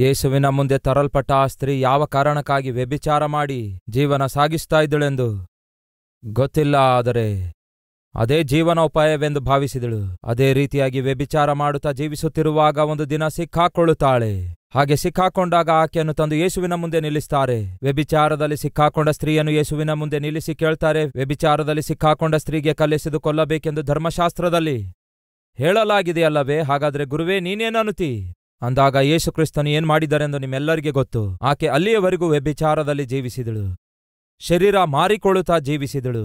ಯೇಸುವಿನ ಮುಂದೆ ತರಲ್ಪಟ್ಟ ಆ ಸ್ತ್ರೀ ಯಾವ ಕಾರಣಕ್ಕಾಗಿ ವ್ಯಭಿಚಾರ ಮಾಡಿ ಜೀವನ ಸಾಗಿಸ್ತಾ ಇದ್ದಳೆಂದು ಗೊತ್ತಿಲ್ಲ ಆದರೆ ಅದೇ ಜೀವನೋಪಾಯವೆಂದು ಭಾವಿಸಿದಳು ಅದೇ ರೀತಿಯಾಗಿ ವ್ಯಭಿಚಾರ ಮಾಡುತ್ತಾ ಜೀವಿಸುತ್ತಿರುವಾಗ ಒಂದು ದಿನ ಸಿಕ್ಕಾಕೊಳ್ಳುತ್ತಾಳೆ ಹಾಗೆ ಸಿಕ್ಕಾಕೊಂಡಾಗ ಆಕೆಯನ್ನು ತಂದು ಯೇಸುವಿನ ಮುಂದೆ ನಿಲ್ಲಿಸ್ತಾರೆ ವ್ಯಭಿಚಾರದಲ್ಲಿ ಸಿಕ್ಕಾಕೊಂಡ ಸ್ತ್ರೀಯನ್ನು ಯೇಸುವಿನ ಮುಂದೆ ನಿಲ್ಲಿಸಿ ಕೇಳ್ತಾರೆ ವ್ಯಭಿಚಾರದಲ್ಲಿ ಸಿಕ್ಕಾಕೊಂಡ ಸ್ತ್ರೀಗೆ ಕಲ್ಲೆಸೆದು ಕೊಲ್ಲಬೇಕೆಂದು ಧರ್ಮಶಾಸ್ತ್ರದಲ್ಲಿ ಹೇಳಲಾಗಿದೆಯಲ್ಲವೇ ಹಾಗಾದರೆ ಗುರುವೇ ನೀನೇನನುತಿ ಅಂದಾಗ ಯೇಸುಕ್ರಿಸ್ತನು ಕ್ರಿಸ್ತನು ಏನ್ ಮಾಡಿದರೆಂದು ನಿಮ್ಮೆಲ್ಲರಿಗೆ ಗೊತ್ತು ಆಕೆ ಅಲ್ಲಿಯವರೆಗೂ ವ್ಯಭಿಚಾರದಲ್ಲಿ ಜೀವಿಸಿದಳು ಶರೀರ ಮಾರಿಕೊಳ್ಳುತ್ತಾ ಜೀವಿಸಿದಳು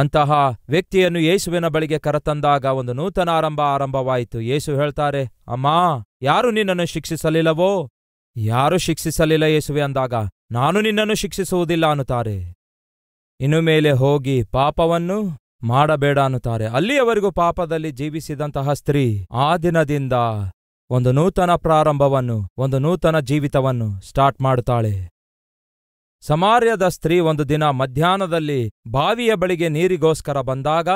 ಅಂತಹ ವ್ಯಕ್ತಿಯನ್ನು ಯೇಸುವಿನ ಬಳಿಗೆ ಕರತಂದಾಗ ಒಂದು ನೂತನ ಆರಂಭ ಆರಂಭವಾಯಿತು ಯೇಸು ಹೇಳ್ತಾರೆ ಅಮ್ಮಾ ಯಾರು ನಿನ್ನನ್ನು ಶಿಕ್ಷಿಸಲಿಲ್ಲವೋ ಯಾರು ಶಿಕ್ಷಿಸಲಿಲ್ಲ ಯೇಸುವೆ ಅಂದಾಗ ನಾನು ನಿನ್ನನ್ನು ಶಿಕ್ಷಿಸುವುದಿಲ್ಲ ಅನ್ನುತ್ತಾರೆ ಇನ್ನು ಮೇಲೆ ಹೋಗಿ ಪಾಪವನ್ನು ಮಾಡಬೇಡ ಅನ್ನುತ್ತಾರೆ ಅಲ್ಲಿಯವರೆಗೂ ಪಾಪದಲ್ಲಿ ಜೀವಿಸಿದಂತಹ ಸ್ತ್ರೀ ಆ ದಿನದಿಂದ ಒಂದು ನೂತನ ಪ್ರಾರಂಭವನ್ನು ಒಂದು ನೂತನ ಜೀವಿತವನ್ನು ಸ್ಟಾರ್ಟ್ ಮಾಡುತ್ತಾಳೆ ಸಮಾರ್ಯದ ಸ್ತ್ರೀ ಒಂದು ದಿನ ಮಧ್ಯಾಹ್ನದಲ್ಲಿ ಬಾವಿಯ ಬಳಿಗೆ ನೀರಿಗೋಸ್ಕರ ಬಂದಾಗ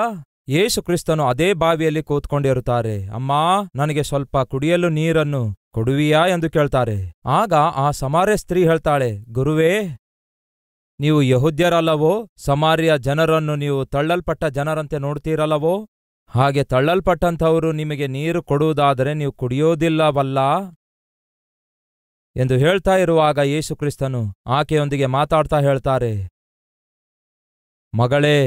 ಯೇಸು ಕ್ರಿಸ್ತನು ಅದೇ ಬಾವಿಯಲ್ಲಿ ಕೂತ್ಕೊಂಡಿರುತ್ತಾರೆ ಅಮ್ಮಾ ನನಗೆ ಸ್ವಲ್ಪ ಕುಡಿಯಲು ನೀರನ್ನು ಕೊಡುವಿಯಾ ಎಂದು ಕೇಳ್ತಾರೆ ಆಗ ಆ ಸಮಾರ್ಯ ಸ್ತ್ರೀ ಹೇಳ್ತಾಳೆ ಗುರುವೇ ನೀವು ಯಹುದ್ಯರಲ್ಲವೋ ಸಮಾರ್ಯ ಜನರನ್ನು ನೀವು ತಳ್ಳಲ್ಪಟ್ಟ ಜನರಂತೆ ನೋಡ್ತೀರಲ್ಲವೋ ಹಾಗೆ ತಳ್ಳಲ್ಪಟ್ಟಂಥವರು ನಿಮಗೆ ನೀರು ಕೊಡುವುದಾದರೆ ನೀವು ಕುಡಿಯೋದಿಲ್ಲವಲ್ಲ ಎಂದು ಹೇಳ್ತಾ ಇರುವಾಗ ಯೇಸುಕ್ರಿಸ್ತನು ಆಕೆಯೊಂದಿಗೆ ಮಾತಾಡ್ತಾ ಹೇಳ್ತಾರೆ ಮಗಳೇ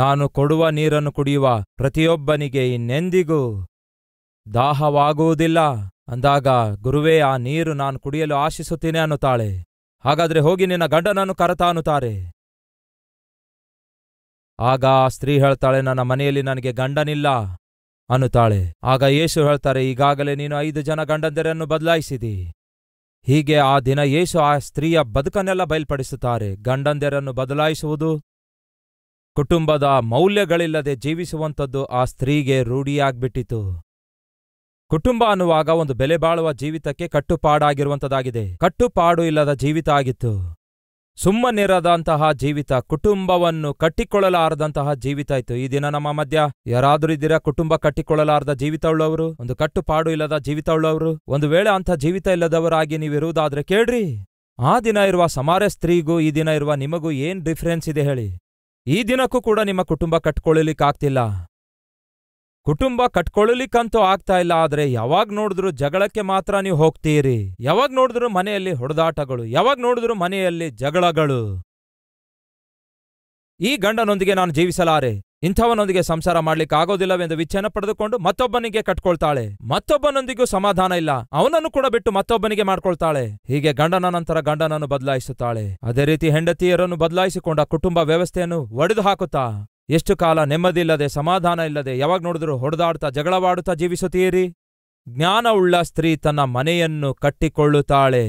ನಾನು ಕೊಡುವ ನೀರನ್ನು ಕುಡಿಯುವ ಪ್ರತಿಯೊಬ್ಬನಿಗೆ ಇನ್ನೆಂದಿಗೂ ದಾಹವಾಗುವುದಿಲ್ಲ ಅಂದಾಗ ಗುರುವೇ ಆ ನೀರು ನಾನು ಕುಡಿಯಲು ಆಶಿಸುತ್ತೇನೆ ಅನ್ನುತ್ತಾಳೆ ಹಾಗಾದ್ರೆ ಹೋಗಿ ನಿನ್ನ ಗಂಡನನ್ನು ಕರತಾನುತ್ತಾರೆ ಆಗ ಆ ಸ್ತ್ರೀ ಹೇಳ್ತಾಳೆ ನನ್ನ ಮನೆಯಲ್ಲಿ ನನಗೆ ಗಂಡನಿಲ್ಲ ಅನ್ನುತ್ತಾಳೆ ಆಗ ಯೇಸು ಹೇಳ್ತಾರೆ ಈಗಾಗಲೇ ನೀನು ಐದು ಜನ ಗಂಡಂದಿರನ್ನು ಬದಲಾಯಿಸಿದಿ ಹೀಗೆ ಆ ದಿನ ಯೇಸು ಆ ಸ್ತ್ರೀಯ ಬದುಕನ್ನೆಲ್ಲ ಬಯಲ್ಪಡಿಸುತ್ತಾರೆ ಗಂಡಂದಿರನ್ನು ಬದಲಾಯಿಸುವುದು ಕುಟುಂಬದ ಮೌಲ್ಯಗಳಿಲ್ಲದೆ ಜೀವಿಸುವಂಥದ್ದು ಆ ಸ್ತ್ರೀಗೆ ರೂಢಿಯಾಗ್ಬಿಟ್ಟಿತು ಕುಟುಂಬ ಅನ್ನುವಾಗ ಒಂದು ಬೆಲೆ ಬಾಳುವ ಜೀವಿತಕ್ಕೆ ಕಟ್ಟುಪಾಡಾಗಿರುವಂಥದ್ದಾಗಿದೆ ಕಟ್ಟುಪಾಡು ಇಲ್ಲದ ಜೀವಿತ ಆಗಿತ್ತು ಸುಮ್ಮನಿರದಂತಹ ಜೀವಿತ ಕುಟುಂಬವನ್ನು ಕಟ್ಟಿಕೊಳ್ಳಲಾರದಂತಹ ಜೀವಿತ ಇತ್ತು ಈ ದಿನ ನಮ್ಮ ಮಧ್ಯ ಯಾರಾದರೂ ಇದ್ದೀರಾ ಕುಟುಂಬ ಕಟ್ಟಿಕೊಳ್ಳಲಾರದ ಜೀವಿತ ಒಂದು ಕಟ್ಟುಪಾಡು ಇಲ್ಲದ ಜೀವಿತ ಒಂದು ವೇಳೆ ಅಂತ ಜೀವಿತ ಇಲ್ಲದವರಾಗಿ ನೀವಿರುವುದಾದ್ರೆ ಕೇಳ್ರಿ ಆ ದಿನ ಇರುವ ಸಮಾರ ಸ್ತ್ರೀಗೂ ಈ ದಿನ ಇರುವ ನಿಮಗೂ ಏನ್ ಡಿಫ್ರೆನ್ಸ್ ಇದೆ ಹೇಳಿ ಈ ದಿನಕ್ಕೂ ಕೂಡ ನಿಮ್ಮ ಕುಟುಂಬ ಕಟ್ಕೊಳ್ಳಲಿಕ್ಕಾಗ್ತಿಲ್ಲ ಕುಟುಂಬ ಕಟ್ಕೊಳ್ಳಲಿಕ್ಕಂತೂ ಆಗ್ತಾ ಇಲ್ಲ ಆದ್ರೆ ಯಾವಾಗ ನೋಡಿದ್ರು ಜಗಳಕ್ಕೆ ಮಾತ್ರ ನೀವು ಹೋಗ್ತೀರಿ ಯಾವಾಗ ನೋಡಿದ್ರು ಮನೆಯಲ್ಲಿ ಹೊಡೆದಾಟಗಳು ಯಾವಾಗ ನೋಡಿದ್ರು ಮನೆಯಲ್ಲಿ ಜಗಳಗಳು ಈ ಗಂಡನೊಂದಿಗೆ ನಾನು ಜೀವಿಸಲಾರೆ ಇಂಥವನೊಂದಿಗೆ ಸಂಸಾರ ಮಾಡ್ಲಿಕ್ಕೆ ಆಗೋದಿಲ್ಲವೆಂದು ವಿಚ್ಛೇನ ಪಡೆದುಕೊಂಡು ಮತ್ತೊಬ್ಬನಿಗೆ ಕಟ್ಕೊಳ್ತಾಳೆ ಮತ್ತೊಬ್ಬನೊಂದಿಗೂ ಸಮಾಧಾನ ಇಲ್ಲ ಅವನನ್ನು ಕೂಡ ಬಿಟ್ಟು ಮತ್ತೊಬ್ಬನಿಗೆ ಮಾಡ್ಕೊಳ್ತಾಳೆ ಹೀಗೆ ಗಂಡನ ನಂತರ ಗಂಡನನ್ನು ಬದಲಾಯಿಸುತ್ತಾಳೆ ಅದೇ ರೀತಿ ಹೆಂಡತಿಯರನ್ನು ಬದಲಾಯಿಸಿಕೊಂಡ ಕುಟುಂಬ ವ್ಯವಸ್ಥೆಯನ್ನು ಒಡೆದು ಹಾಕುತ್ತಾ ಎಷ್ಟು ಕಾಲ ನೆಮ್ಮದಿಲ್ಲದೆ ಸಮಾಧಾನ ಇಲ್ಲದೆ ಯಾವಾಗ ನೋಡಿದರೂ ಹೊಡೆದಾಡ್ತಾ ಜಗಳವಾಡುತ್ತಾ ಜೀವಿಸುತ್ತೀರಿ ಜ್ಞಾನವುಳ್ಳ ಸ್ತ್ರೀ ತನ್ನ ಮನೆಯನ್ನು ಕಟ್ಟಿಕೊಳ್ಳುತ್ತಾಳೆ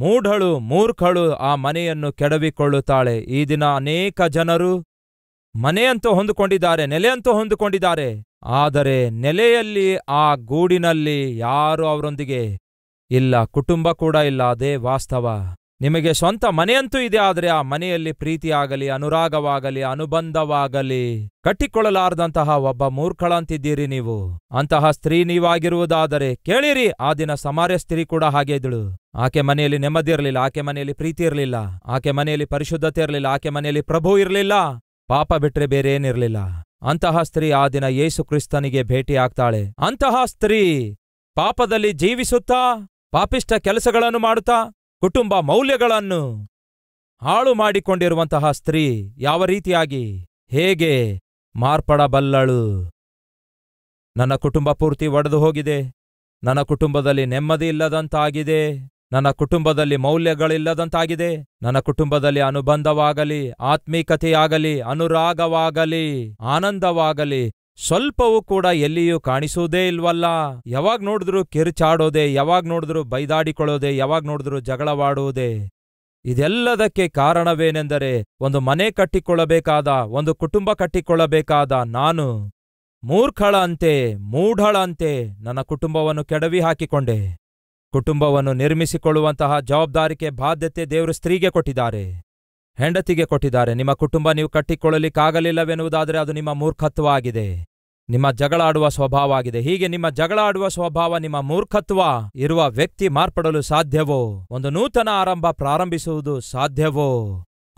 ಮೂಢಳು ಮೂರ್ಖಳು ಆ ಮನೆಯನ್ನು ಕೆಡವಿಕೊಳ್ಳುತ್ತಾಳೆ ಈ ದಿನ ಅನೇಕ ಜನರು ಮನೆಯಂತೂ ಹೊಂದಿಕೊಂಡಿದ್ದಾರೆ ನೆಲೆಯಂತೂ ಹೊಂದಿಕೊಂಡಿದ್ದಾರೆ ಆದರೆ ನೆಲೆಯಲ್ಲಿ ಆ ಗೂಡಿನಲ್ಲಿ ಯಾರು ಅವರೊಂದಿಗೆ ಇಲ್ಲ ಕುಟುಂಬ ಕೂಡ ಇಲ್ಲ ಅದೇ ವಾಸ್ತವ ನಿಮಗೆ ಸ್ವಂತ ಮನೆಯಂತೂ ಇದೆ ಆದರೆ ಆ ಮನೆಯಲ್ಲಿ ಪ್ರೀತಿಯಾಗಲಿ ಅನುರಾಗವಾಗಲಿ ಅನುಬಂಧವಾಗಲಿ ಕಟ್ಟಿಕೊಳ್ಳಲಾರದಂತಹ ಒಬ್ಬ ಮೂರ್ಖಳಂತಿದ್ದೀರಿ ನೀವು ಅಂತಹ ಸ್ತ್ರೀ ನೀವಾಗಿರುವುದಾದರೆ ಕೇಳಿರಿ ಆ ದಿನ ಸಮಾರ್ಯ ಸ್ತ್ರೀ ಕೂಡ ಹಾಗೆ ಇದ್ದಳು ಆಕೆ ಮನೆಯಲ್ಲಿ ನೆಮ್ಮದಿ ಇರಲಿಲ್ಲ ಆಕೆ ಮನೆಯಲ್ಲಿ ಪ್ರೀತಿ ಇರಲಿಲ್ಲ ಆಕೆ ಮನೆಯಲ್ಲಿ ಪರಿಶುದ್ಧತೆ ಇರಲಿಲ್ಲ ಆಕೆ ಮನೆಯಲ್ಲಿ ಪ್ರಭು ಇರಲಿಲ್ಲ ಪಾಪ ಬಿಟ್ರೆ ಬೇರೆ ಏನಿರಲಿಲ್ಲ ಅಂತಹ ಸ್ತ್ರೀ ಆ ದಿನ ಯೇಸು ಕ್ರಿಸ್ತನಿಗೆ ಆಗ್ತಾಳೆ ಅಂತಹ ಸ್ತ್ರೀ ಪಾಪದಲ್ಲಿ ಜೀವಿಸುತ್ತಾ ಪಾಪಿಷ್ಟ ಕೆಲಸಗಳನ್ನು ಮಾಡುತ್ತಾ ಕುಟುಂಬ ಮೌಲ್ಯಗಳನ್ನು ಹಾಳು ಮಾಡಿಕೊಂಡಿರುವಂತಹ ಸ್ತ್ರೀ ಯಾವ ರೀತಿಯಾಗಿ ಹೇಗೆ ಮಾರ್ಪಡಬಲ್ಲಳು ನನ್ನ ಕುಟುಂಬ ಪೂರ್ತಿ ಒಡೆದು ಹೋಗಿದೆ ನನ್ನ ಕುಟುಂಬದಲ್ಲಿ ನೆಮ್ಮದಿ ಇಲ್ಲದಂತಾಗಿದೆ ನನ್ನ ಕುಟುಂಬದಲ್ಲಿ ಮೌಲ್ಯಗಳಿಲ್ಲದಂತಾಗಿದೆ ನನ್ನ ಕುಟುಂಬದಲ್ಲಿ ಅನುಬಂಧವಾಗಲಿ ಆತ್ಮೀಕತೆಯಾಗಲಿ ಅನುರಾಗವಾಗಲಿ ಆನಂದವಾಗಲಿ ಸ್ವಲ್ಪವೂ ಕೂಡ ಎಲ್ಲಿಯೂ ಕಾಣಿಸುವುದೇ ಇಲ್ವಲ್ಲ ಯಾವಾಗ ನೋಡಿದ್ರೂ ಕಿರುಚಾಡೋದೆ ಯಾವಾಗ ನೋಡಿದ್ರೂ ಬೈದಾಡಿಕೊಳ್ಳೋದೆ ಯಾವಾಗ ನೋಡಿದ್ರೂ ಜಗಳವಾಡುವುದೇ ಇದೆಲ್ಲದಕ್ಕೆ ಕಾರಣವೇನೆಂದರೆ ಒಂದು ಮನೆ ಕಟ್ಟಿಕೊಳ್ಳಬೇಕಾದ ಒಂದು ಕುಟುಂಬ ಕಟ್ಟಿಕೊಳ್ಳಬೇಕಾದ ನಾನು ಮೂರ್ಖಳ ಅಂತೆ ಮೂಢಳ ಅಂತೆ ನನ್ನ ಕುಟುಂಬವನ್ನು ಕೆಡವಿ ಹಾಕಿಕೊಂಡೆ ಕುಟುಂಬವನ್ನು ನಿರ್ಮಿಸಿಕೊಳ್ಳುವಂತಹ ಜವಾಬ್ದಾರಿಕೆ ಬಾಧ್ಯತೆ ದೇವರು ಸ್ತ್ರೀಗೆ ಕೊಟ್ಟಿದ್ದಾರೆ ಹೆಂಡತಿಗೆ ಕೊಟ್ಟಿದ್ದಾರೆ ನಿಮ್ಮ ಕುಟುಂಬ ನೀವು ಕಟ್ಟಿಕೊಳ್ಳಲಿಕ್ಕಾಗಲಿಲ್ಲವೆನ್ನುವುದಾದರೆ ಅದು ನಿಮ್ಮ ಮೂರ್ಖತ್ವ ಆಗಿದೆ ನಿಮ್ಮ ಜಗಳಾಡುವ ಸ್ವಭಾವ ಆಗಿದೆ ಹೀಗೆ ನಿಮ್ಮ ಜಗಳಾಡುವ ಸ್ವಭಾವ ನಿಮ್ಮ ಮೂರ್ಖತ್ವ ಇರುವ ವ್ಯಕ್ತಿ ಮಾರ್ಪಡಲು ಸಾಧ್ಯವೋ ಒಂದು ನೂತನ ಆರಂಭ ಪ್ರಾರಂಭಿಸುವುದು ಸಾಧ್ಯವೋ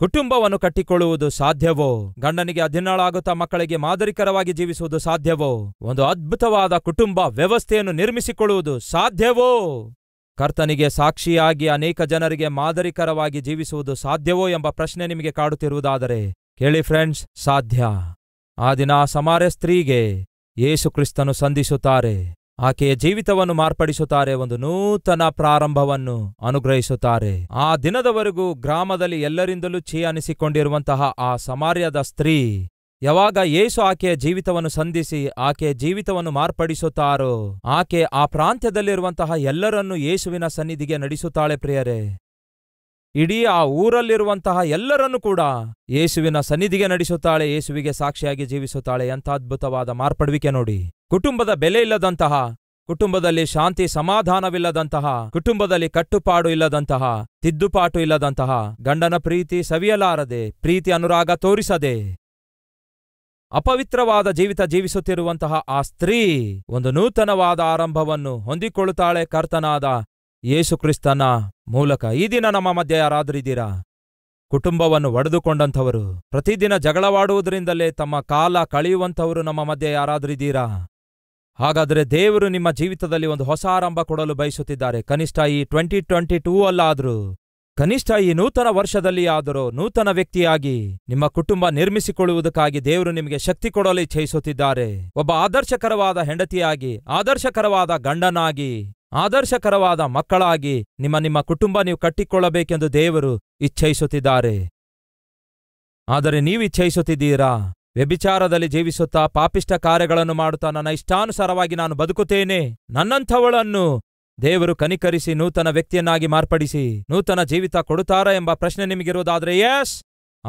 ಕುಟುಂಬವನ್ನು ಕಟ್ಟಿಕೊಳ್ಳುವುದು ಸಾಧ್ಯವೋ ಗಂಡನಿಗೆ ಅಧಿನಾಳಾಗುತ್ತಾ ಮಕ್ಕಳಿಗೆ ಮಾದರಿಕರವಾಗಿ ಜೀವಿಸುವುದು ಸಾಧ್ಯವೋ ಒಂದು ಅದ್ಭುತವಾದ ಕುಟುಂಬ ವ್ಯವಸ್ಥೆಯನ್ನು ನಿರ್ಮಿಸಿಕೊಳ್ಳುವುದು ಸಾಧ್ಯವೋ ಕರ್ತನಿಗೆ ಸಾಕ್ಷಿಯಾಗಿ ಅನೇಕ ಜನರಿಗೆ ಮಾದರಿಕರವಾಗಿ ಜೀವಿಸುವುದು ಸಾಧ್ಯವೋ ಎಂಬ ಪ್ರಶ್ನೆ ನಿಮಗೆ ಕಾಡುತ್ತಿರುವುದಾದರೆ ಕೇಳಿ ಫ್ರೆಂಡ್ಸ್ ಸಾಧ್ಯ ಆ ದಿನ ಸಮಾರ್ಯ ಸ್ತ್ರೀಗೆ ಕ್ರಿಸ್ತನು ಸಂಧಿಸುತ್ತಾರೆ ಆಕೆಯ ಜೀವಿತವನ್ನು ಮಾರ್ಪಡಿಸುತ್ತಾರೆ ಒಂದು ನೂತನ ಪ್ರಾರಂಭವನ್ನು ಅನುಗ್ರಹಿಸುತ್ತಾರೆ ಆ ದಿನದವರೆಗೂ ಗ್ರಾಮದಲ್ಲಿ ಎಲ್ಲರಿಂದಲೂ ಛೀ ಅನಿಸಿಕೊಂಡಿರುವಂತಹ ಆ ಸಮಾರ್ಯದ ಸ್ತ್ರೀ ಯಾವಾಗ ಯೇಸು ಆಕೆಯ ಜೀವಿತವನ್ನು ಸಂಧಿಸಿ ಆಕೆಯ ಜೀವಿತವನ್ನು ಮಾರ್ಪಡಿಸುತ್ತಾರೋ ಆಕೆ ಆ ಪ್ರಾಂತ್ಯದಲ್ಲಿರುವಂತಹ ಎಲ್ಲರನ್ನೂ ಯೇಸುವಿನ ಸನ್ನಿಧಿಗೆ ನಡೆಸುತ್ತಾಳೆ ಪ್ರಿಯರೇ ಇಡೀ ಆ ಊರಲ್ಲಿರುವಂತಹ ಎಲ್ಲರನ್ನೂ ಕೂಡ ಯೇಸುವಿನ ಸನ್ನಿಧಿಗೆ ನಡೆಸುತ್ತಾಳೆ ಯೇಸುವಿಗೆ ಸಾಕ್ಷಿಯಾಗಿ ಜೀವಿಸುತ್ತಾಳೆ ಎಂಥ ಅದ್ಭುತವಾದ ಮಾರ್ಪಡುವಿಕೆ ನೋಡಿ ಕುಟುಂಬದ ಬೆಲೆ ಇಲ್ಲದಂತಹ ಕುಟುಂಬದಲ್ಲಿ ಶಾಂತಿ ಸಮಾಧಾನವಿಲ್ಲದಂತಹ ಕುಟುಂಬದಲ್ಲಿ ಕಟ್ಟುಪಾಡು ಇಲ್ಲದಂತಹ ತಿದ್ದುಪಾಟು ಇಲ್ಲದಂತಹ ಗಂಡನ ಪ್ರೀತಿ ಸವಿಯಲಾರದೆ ಪ್ರೀತಿ ಅನುರಾಗ ತೋರಿಸದೆ ಅಪವಿತ್ರವಾದ ಜೀವಿತ ಜೀವಿಸುತ್ತಿರುವಂತಹ ಆ ಸ್ತ್ರೀ ಒಂದು ನೂತನವಾದ ಆರಂಭವನ್ನು ಹೊಂದಿಕೊಳ್ಳುತ್ತಾಳೆ ಕರ್ತನಾದ ಯೇಸುಕ್ರಿಸ್ತನ ಮೂಲಕ ಈ ದಿನ ನಮ್ಮ ಮಧ್ಯೆ ಯಾರಾದರಿದ್ದೀರಾ ಕುಟುಂಬವನ್ನು ಒಡೆದುಕೊಂಡಂಥವರು ಪ್ರತಿದಿನ ಜಗಳವಾಡುವುದರಿಂದಲೇ ತಮ್ಮ ಕಾಲ ಕಳೆಯುವಂಥವರು ನಮ್ಮ ಮಧ್ಯೆ ಯಾರಾದರಿದ್ದೀರಾ ಹಾಗಾದರೆ ದೇವರು ನಿಮ್ಮ ಜೀವಿತದಲ್ಲಿ ಒಂದು ಹೊಸ ಆರಂಭ ಕೊಡಲು ಬಯಸುತ್ತಿದ್ದಾರೆ ಕನಿಷ್ಠ ಈ ಟ್ವೆಂಟಿ ಟ್ವೆಂಟಿ ಟೂ ಅಲ್ಲಾದರೂ ಕನಿಷ್ಠ ಈ ನೂತನ ವರ್ಷದಲ್ಲಿ ಆದರೂ ನೂತನ ವ್ಯಕ್ತಿಯಾಗಿ ನಿಮ್ಮ ಕುಟುಂಬ ನಿರ್ಮಿಸಿಕೊಳ್ಳುವುದಕ್ಕಾಗಿ ದೇವರು ನಿಮಗೆ ಶಕ್ತಿ ಕೊಡಲು ಇಚ್ಛಯಿಸುತ್ತಿದ್ದಾರೆ ಒಬ್ಬ ಆದರ್ಶಕರವಾದ ಹೆಂಡತಿಯಾಗಿ ಆದರ್ಶಕರವಾದ ಗಂಡನಾಗಿ ಆದರ್ಶಕರವಾದ ಮಕ್ಕಳಾಗಿ ನಿಮ್ಮ ನಿಮ್ಮ ಕುಟುಂಬ ನೀವು ಕಟ್ಟಿಕೊಳ್ಳಬೇಕೆಂದು ದೇವರು ಇಚ್ಛಯಿಸುತ್ತಿದ್ದಾರೆ ಆದರೆ ನೀವು ಇಚ್ಛಯಿಸುತ್ತಿದ್ದೀರಾ ವ್ಯಭಿಚಾರದಲ್ಲಿ ಜೀವಿಸುತ್ತಾ ಪಾಪಿಷ್ಟ ಕಾರ್ಯಗಳನ್ನು ಮಾಡುತ್ತಾ ನನ್ನ ಇಷ್ಟಾನುಸಾರವಾಗಿ ನಾನು ಬದುಕುತ್ತೇನೆ ನನ್ನಂಥವಳನ್ನು ದೇವರು ಕನಿಕರಿಸಿ ನೂತನ ವ್ಯಕ್ತಿಯನ್ನಾಗಿ ಮಾರ್ಪಡಿಸಿ ನೂತನ ಜೀವಿತ ಕೊಡುತ್ತಾರಾ ಎಂಬ ಪ್ರಶ್ನೆ ನಿಮಗಿರುವುದಾದ್ರೆ ಯಸ್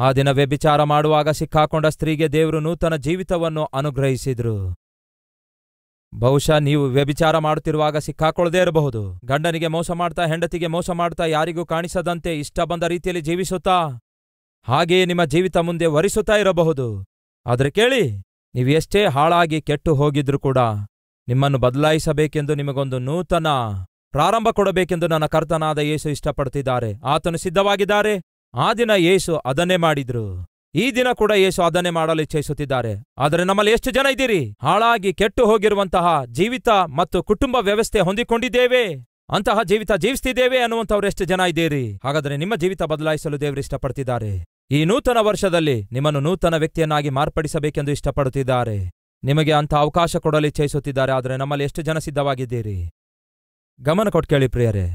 ಆ ದಿನ ವ್ಯಭಿಚಾರ ಮಾಡುವಾಗ ಸಿಕ್ಕಾಕೊಂಡ ಸ್ತ್ರೀಗೆ ದೇವರು ನೂತನ ಜೀವಿತವನ್ನು ಅನುಗ್ರಹಿಸಿದ್ರು ಬಹುಶಃ ನೀವು ವ್ಯಭಿಚಾರ ಮಾಡುತ್ತಿರುವಾಗ ಸಿಕ್ಕಾಕೊಳ್ಳದೇ ಇರಬಹುದು ಗಂಡನಿಗೆ ಮೋಸ ಮಾಡ್ತಾ ಹೆಂಡತಿಗೆ ಮೋಸ ಮಾಡ್ತಾ ಯಾರಿಗೂ ಕಾಣಿಸದಂತೆ ಇಷ್ಟ ಬಂದ ರೀತಿಯಲ್ಲಿ ಜೀವಿಸುತ್ತಾ ಹಾಗೆಯೇ ನಿಮ್ಮ ಜೀವಿತ ಮುಂದೆ ವರಿಸುತ್ತಾ ಇರಬಹುದು ಆದರೆ ಕೇಳಿ ನೀವು ಎಷ್ಟೇ ಹಾಳಾಗಿ ಕೆಟ್ಟು ಹೋಗಿದ್ರೂ ಕೂಡ ನಿಮ್ಮನ್ನು ಬದಲಾಯಿಸಬೇಕೆಂದು ನಿಮಗೊಂದು ನೂತನ ಪ್ರಾರಂಭ ಕೊಡಬೇಕೆಂದು ನನ್ನ ಕರ್ತನಾದ ಯೇಸು ಇಷ್ಟಪಡ್ತಿದ್ದಾರೆ ಆತನು ಸಿದ್ಧವಾಗಿದ್ದಾರೆ ಆ ದಿನ ಯೇಸು ಅದನ್ನೇ ಮಾಡಿದ್ರು ಈ ದಿನ ಕೂಡ ಯೇಸು ಅದನ್ನೇ ಮಾಡಲು ಇಚ್ಛಿಸುತ್ತಿದ್ದಾರೆ ಆದರೆ ನಮ್ಮಲ್ಲಿ ಎಷ್ಟು ಜನ ಇದ್ದೀರಿ ಹಾಳಾಗಿ ಕೆಟ್ಟು ಹೋಗಿರುವಂತಹ ಜೀವಿತ ಮತ್ತು ಕುಟುಂಬ ವ್ಯವಸ್ಥೆ ಹೊಂದಿಕೊಂಡಿದ್ದೇವೆ ಅಂತಹ ಜೀವಿತ ಜೀವಿಸ್ತಿದ್ದೇವೆ ಅನ್ನುವಂಥವ್ರು ಎಷ್ಟು ಜನ ಇದ್ದೀರಿ ಹಾಗಾದರೆ ನಿಮ್ಮ ಜೀವಿತ ಬದಲಾಯಿಸಲು ದೇವರು ಇಷ್ಟಪಡ್ತಿದ್ದಾರೆ ಈ ನೂತನ ವರ್ಷದಲ್ಲಿ ನಿಮ್ಮನ್ನು ನೂತನ ವ್ಯಕ್ತಿಯನ್ನಾಗಿ ಮಾರ್ಪಡಿಸಬೇಕೆಂದು ಇಷ್ಟಪಡುತ್ತಿದ್ದಾರೆ ನಿಮಗೆ ಅಂಥ ಅವಕಾಶ ಕೊಡಲು ಇಚ್ಛಿಸುತ್ತಿದ್ದಾರೆ ಆದರೆ ನಮ್ಮಲ್ಲಿ ಎಷ್ಟು ಜನ ಸಿದ್ಧವಾಗಿದ್ದೀರಿ ಗಮನ ಕೊಟ್ಟು ಕೇಳಿ ಪ್ರಿಯರೇ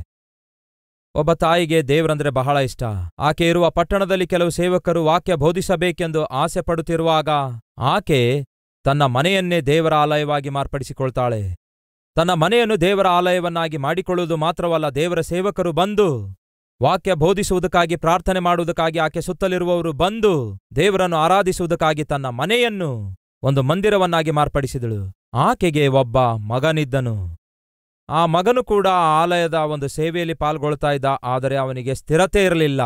ಒಬ್ಬ ತಾಯಿಗೆ ದೇವರಂದ್ರೆ ಬಹಳ ಇಷ್ಟ ಆಕೆ ಇರುವ ಪಟ್ಟಣದಲ್ಲಿ ಕೆಲವು ಸೇವಕರು ವಾಕ್ಯ ಬೋಧಿಸಬೇಕೆಂದು ಆಸೆ ಪಡುತ್ತಿರುವಾಗ ಆಕೆ ತನ್ನ ಮನೆಯನ್ನೇ ದೇವರ ಆಲಯವಾಗಿ ಮಾರ್ಪಡಿಸಿಕೊಳ್ತಾಳೆ ತನ್ನ ಮನೆಯನ್ನು ದೇವರ ಆಲಯವನ್ನಾಗಿ ಮಾಡಿಕೊಳ್ಳುವುದು ಮಾತ್ರವಲ್ಲ ದೇವರ ಸೇವಕರು ಬಂದು ವಾಕ್ಯ ಬೋಧಿಸುವುದಕ್ಕಾಗಿ ಪ್ರಾರ್ಥನೆ ಮಾಡುವುದಕ್ಕಾಗಿ ಆಕೆ ಸುತ್ತಲಿರುವವರು ಬಂದು ದೇವರನ್ನು ಆರಾಧಿಸುವುದಕ್ಕಾಗಿ ತನ್ನ ಮನೆಯನ್ನು ಒಂದು ಮಂದಿರವನ್ನಾಗಿ ಮಾರ್ಪಡಿಸಿದಳು ಆಕೆಗೆ ಒಬ್ಬ ಮಗನಿದ್ದನು ಆ ಮಗನು ಕೂಡ ಆ ಆಲಯದ ಒಂದು ಸೇವೆಯಲ್ಲಿ ಪಾಲ್ಗೊಳ್ತಾ ಇದ್ದ ಆದರೆ ಅವನಿಗೆ ಸ್ಥಿರತೆ ಇರಲಿಲ್ಲ